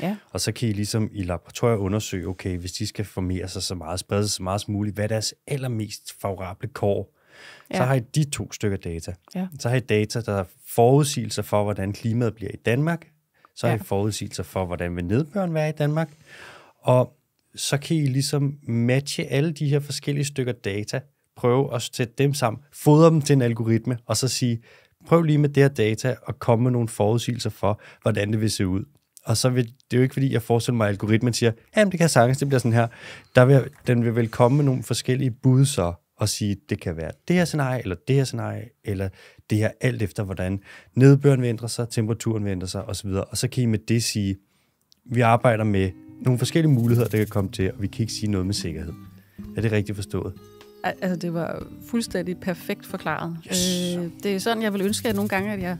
Ja. Og så kan I ligesom i laboratoriet undersøge, okay, hvis de skal formere sig så meget, sprede sig så meget som muligt, hvad er deres allermest favorable kår? Ja. Så har I de to stykker data. Ja. Så har I data, der er forudsigelser for, hvordan klimaet bliver i Danmark. Så ja. har I forudsigelser for, hvordan vil nedbøren være i Danmark. Og så kan I ligesom matche alle de her forskellige stykker data, prøve at sætte dem sammen, fodre dem til en algoritme, og så sige, prøv lige med det her data og komme med nogle forudsigelser for, hvordan det vil se ud. Og så vil, det er jo ikke fordi, jeg forestiller mig, at algoritmen siger, jamen det kan sagtens, det bliver sådan her. Der vil, den vil vel komme med nogle forskellige bud så, og sige, det kan være det her scenarie, eller det her scenarie, eller det her alt efter, hvordan nedbøren vil ændre sig, temperaturen vil ændre sig osv. Og så kan I med det sige, vi arbejder med nogle forskellige muligheder, der kan komme til, og vi kan ikke sige noget med sikkerhed. Er det rigtigt forstået? Altså, det var fuldstændig perfekt forklaret. Yes. Øh, det er sådan, jeg vil ønske, at nogle gange, at jeg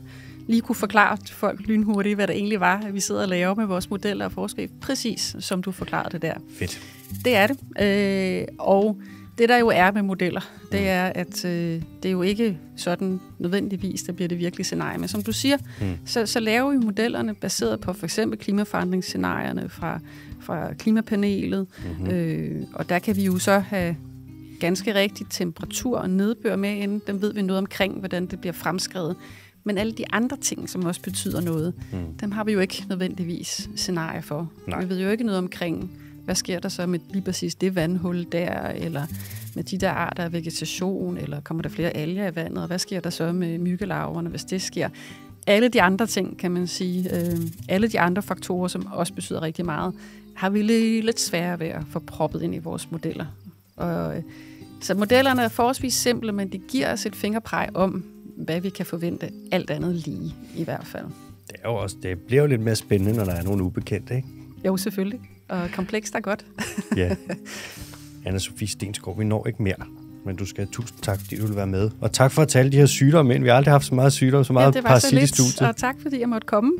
lige kunne forklare til folk lynhurtigt, hvad det egentlig var, at vi sidder og laver med vores modeller og forskrift, præcis som du forklarede det der. Fedt. Det er det. Øh, og det der jo er med modeller, det mm. er, at øh, det er jo ikke sådan nødvendigvis, der bliver det virkelige scenarie. Men som du siger, mm. så, så laver vi modellerne baseret på for eksempel klimaforandringsscenarierne fra, fra klimapanelet. Mm-hmm. Øh, og der kan vi jo så have ganske rigtig temperatur og nedbør med ind. Dem ved vi noget omkring, hvordan det bliver fremskrevet. Men alle de andre ting, som også betyder noget, mm. dem har vi jo ikke nødvendigvis scenarier for. Nej. Vi ved jo ikke noget omkring hvad sker der så med lige præcis det vandhul der, eller med de der arter af vegetation, eller kommer der flere alger i vandet, og hvad sker der så med myggelarverne, hvis det sker? Alle de andre ting, kan man sige, øh, alle de andre faktorer, som også betyder rigtig meget, har vi lidt sværere ved at få proppet ind i vores modeller. Og, øh, så modellerne er forholdsvis simple, men det giver os et fingerpræg om, hvad vi kan forvente, alt andet lige i hvert fald. Det, er jo også, det bliver jo lidt mere spændende, når der er nogen ubekendte, ikke? Jo, selvfølgelig og komplekst er godt. ja. Anna-Sophie Stensgaard, vi når ikke mere. Men du skal tusind tak, fordi du vil være med. Og tak for at tale de her sygdomme ind. Vi har aldrig haft så meget sygdomme, så meget ja, det var parasit så lidt, i studiet. Og tak, fordi jeg måtte komme.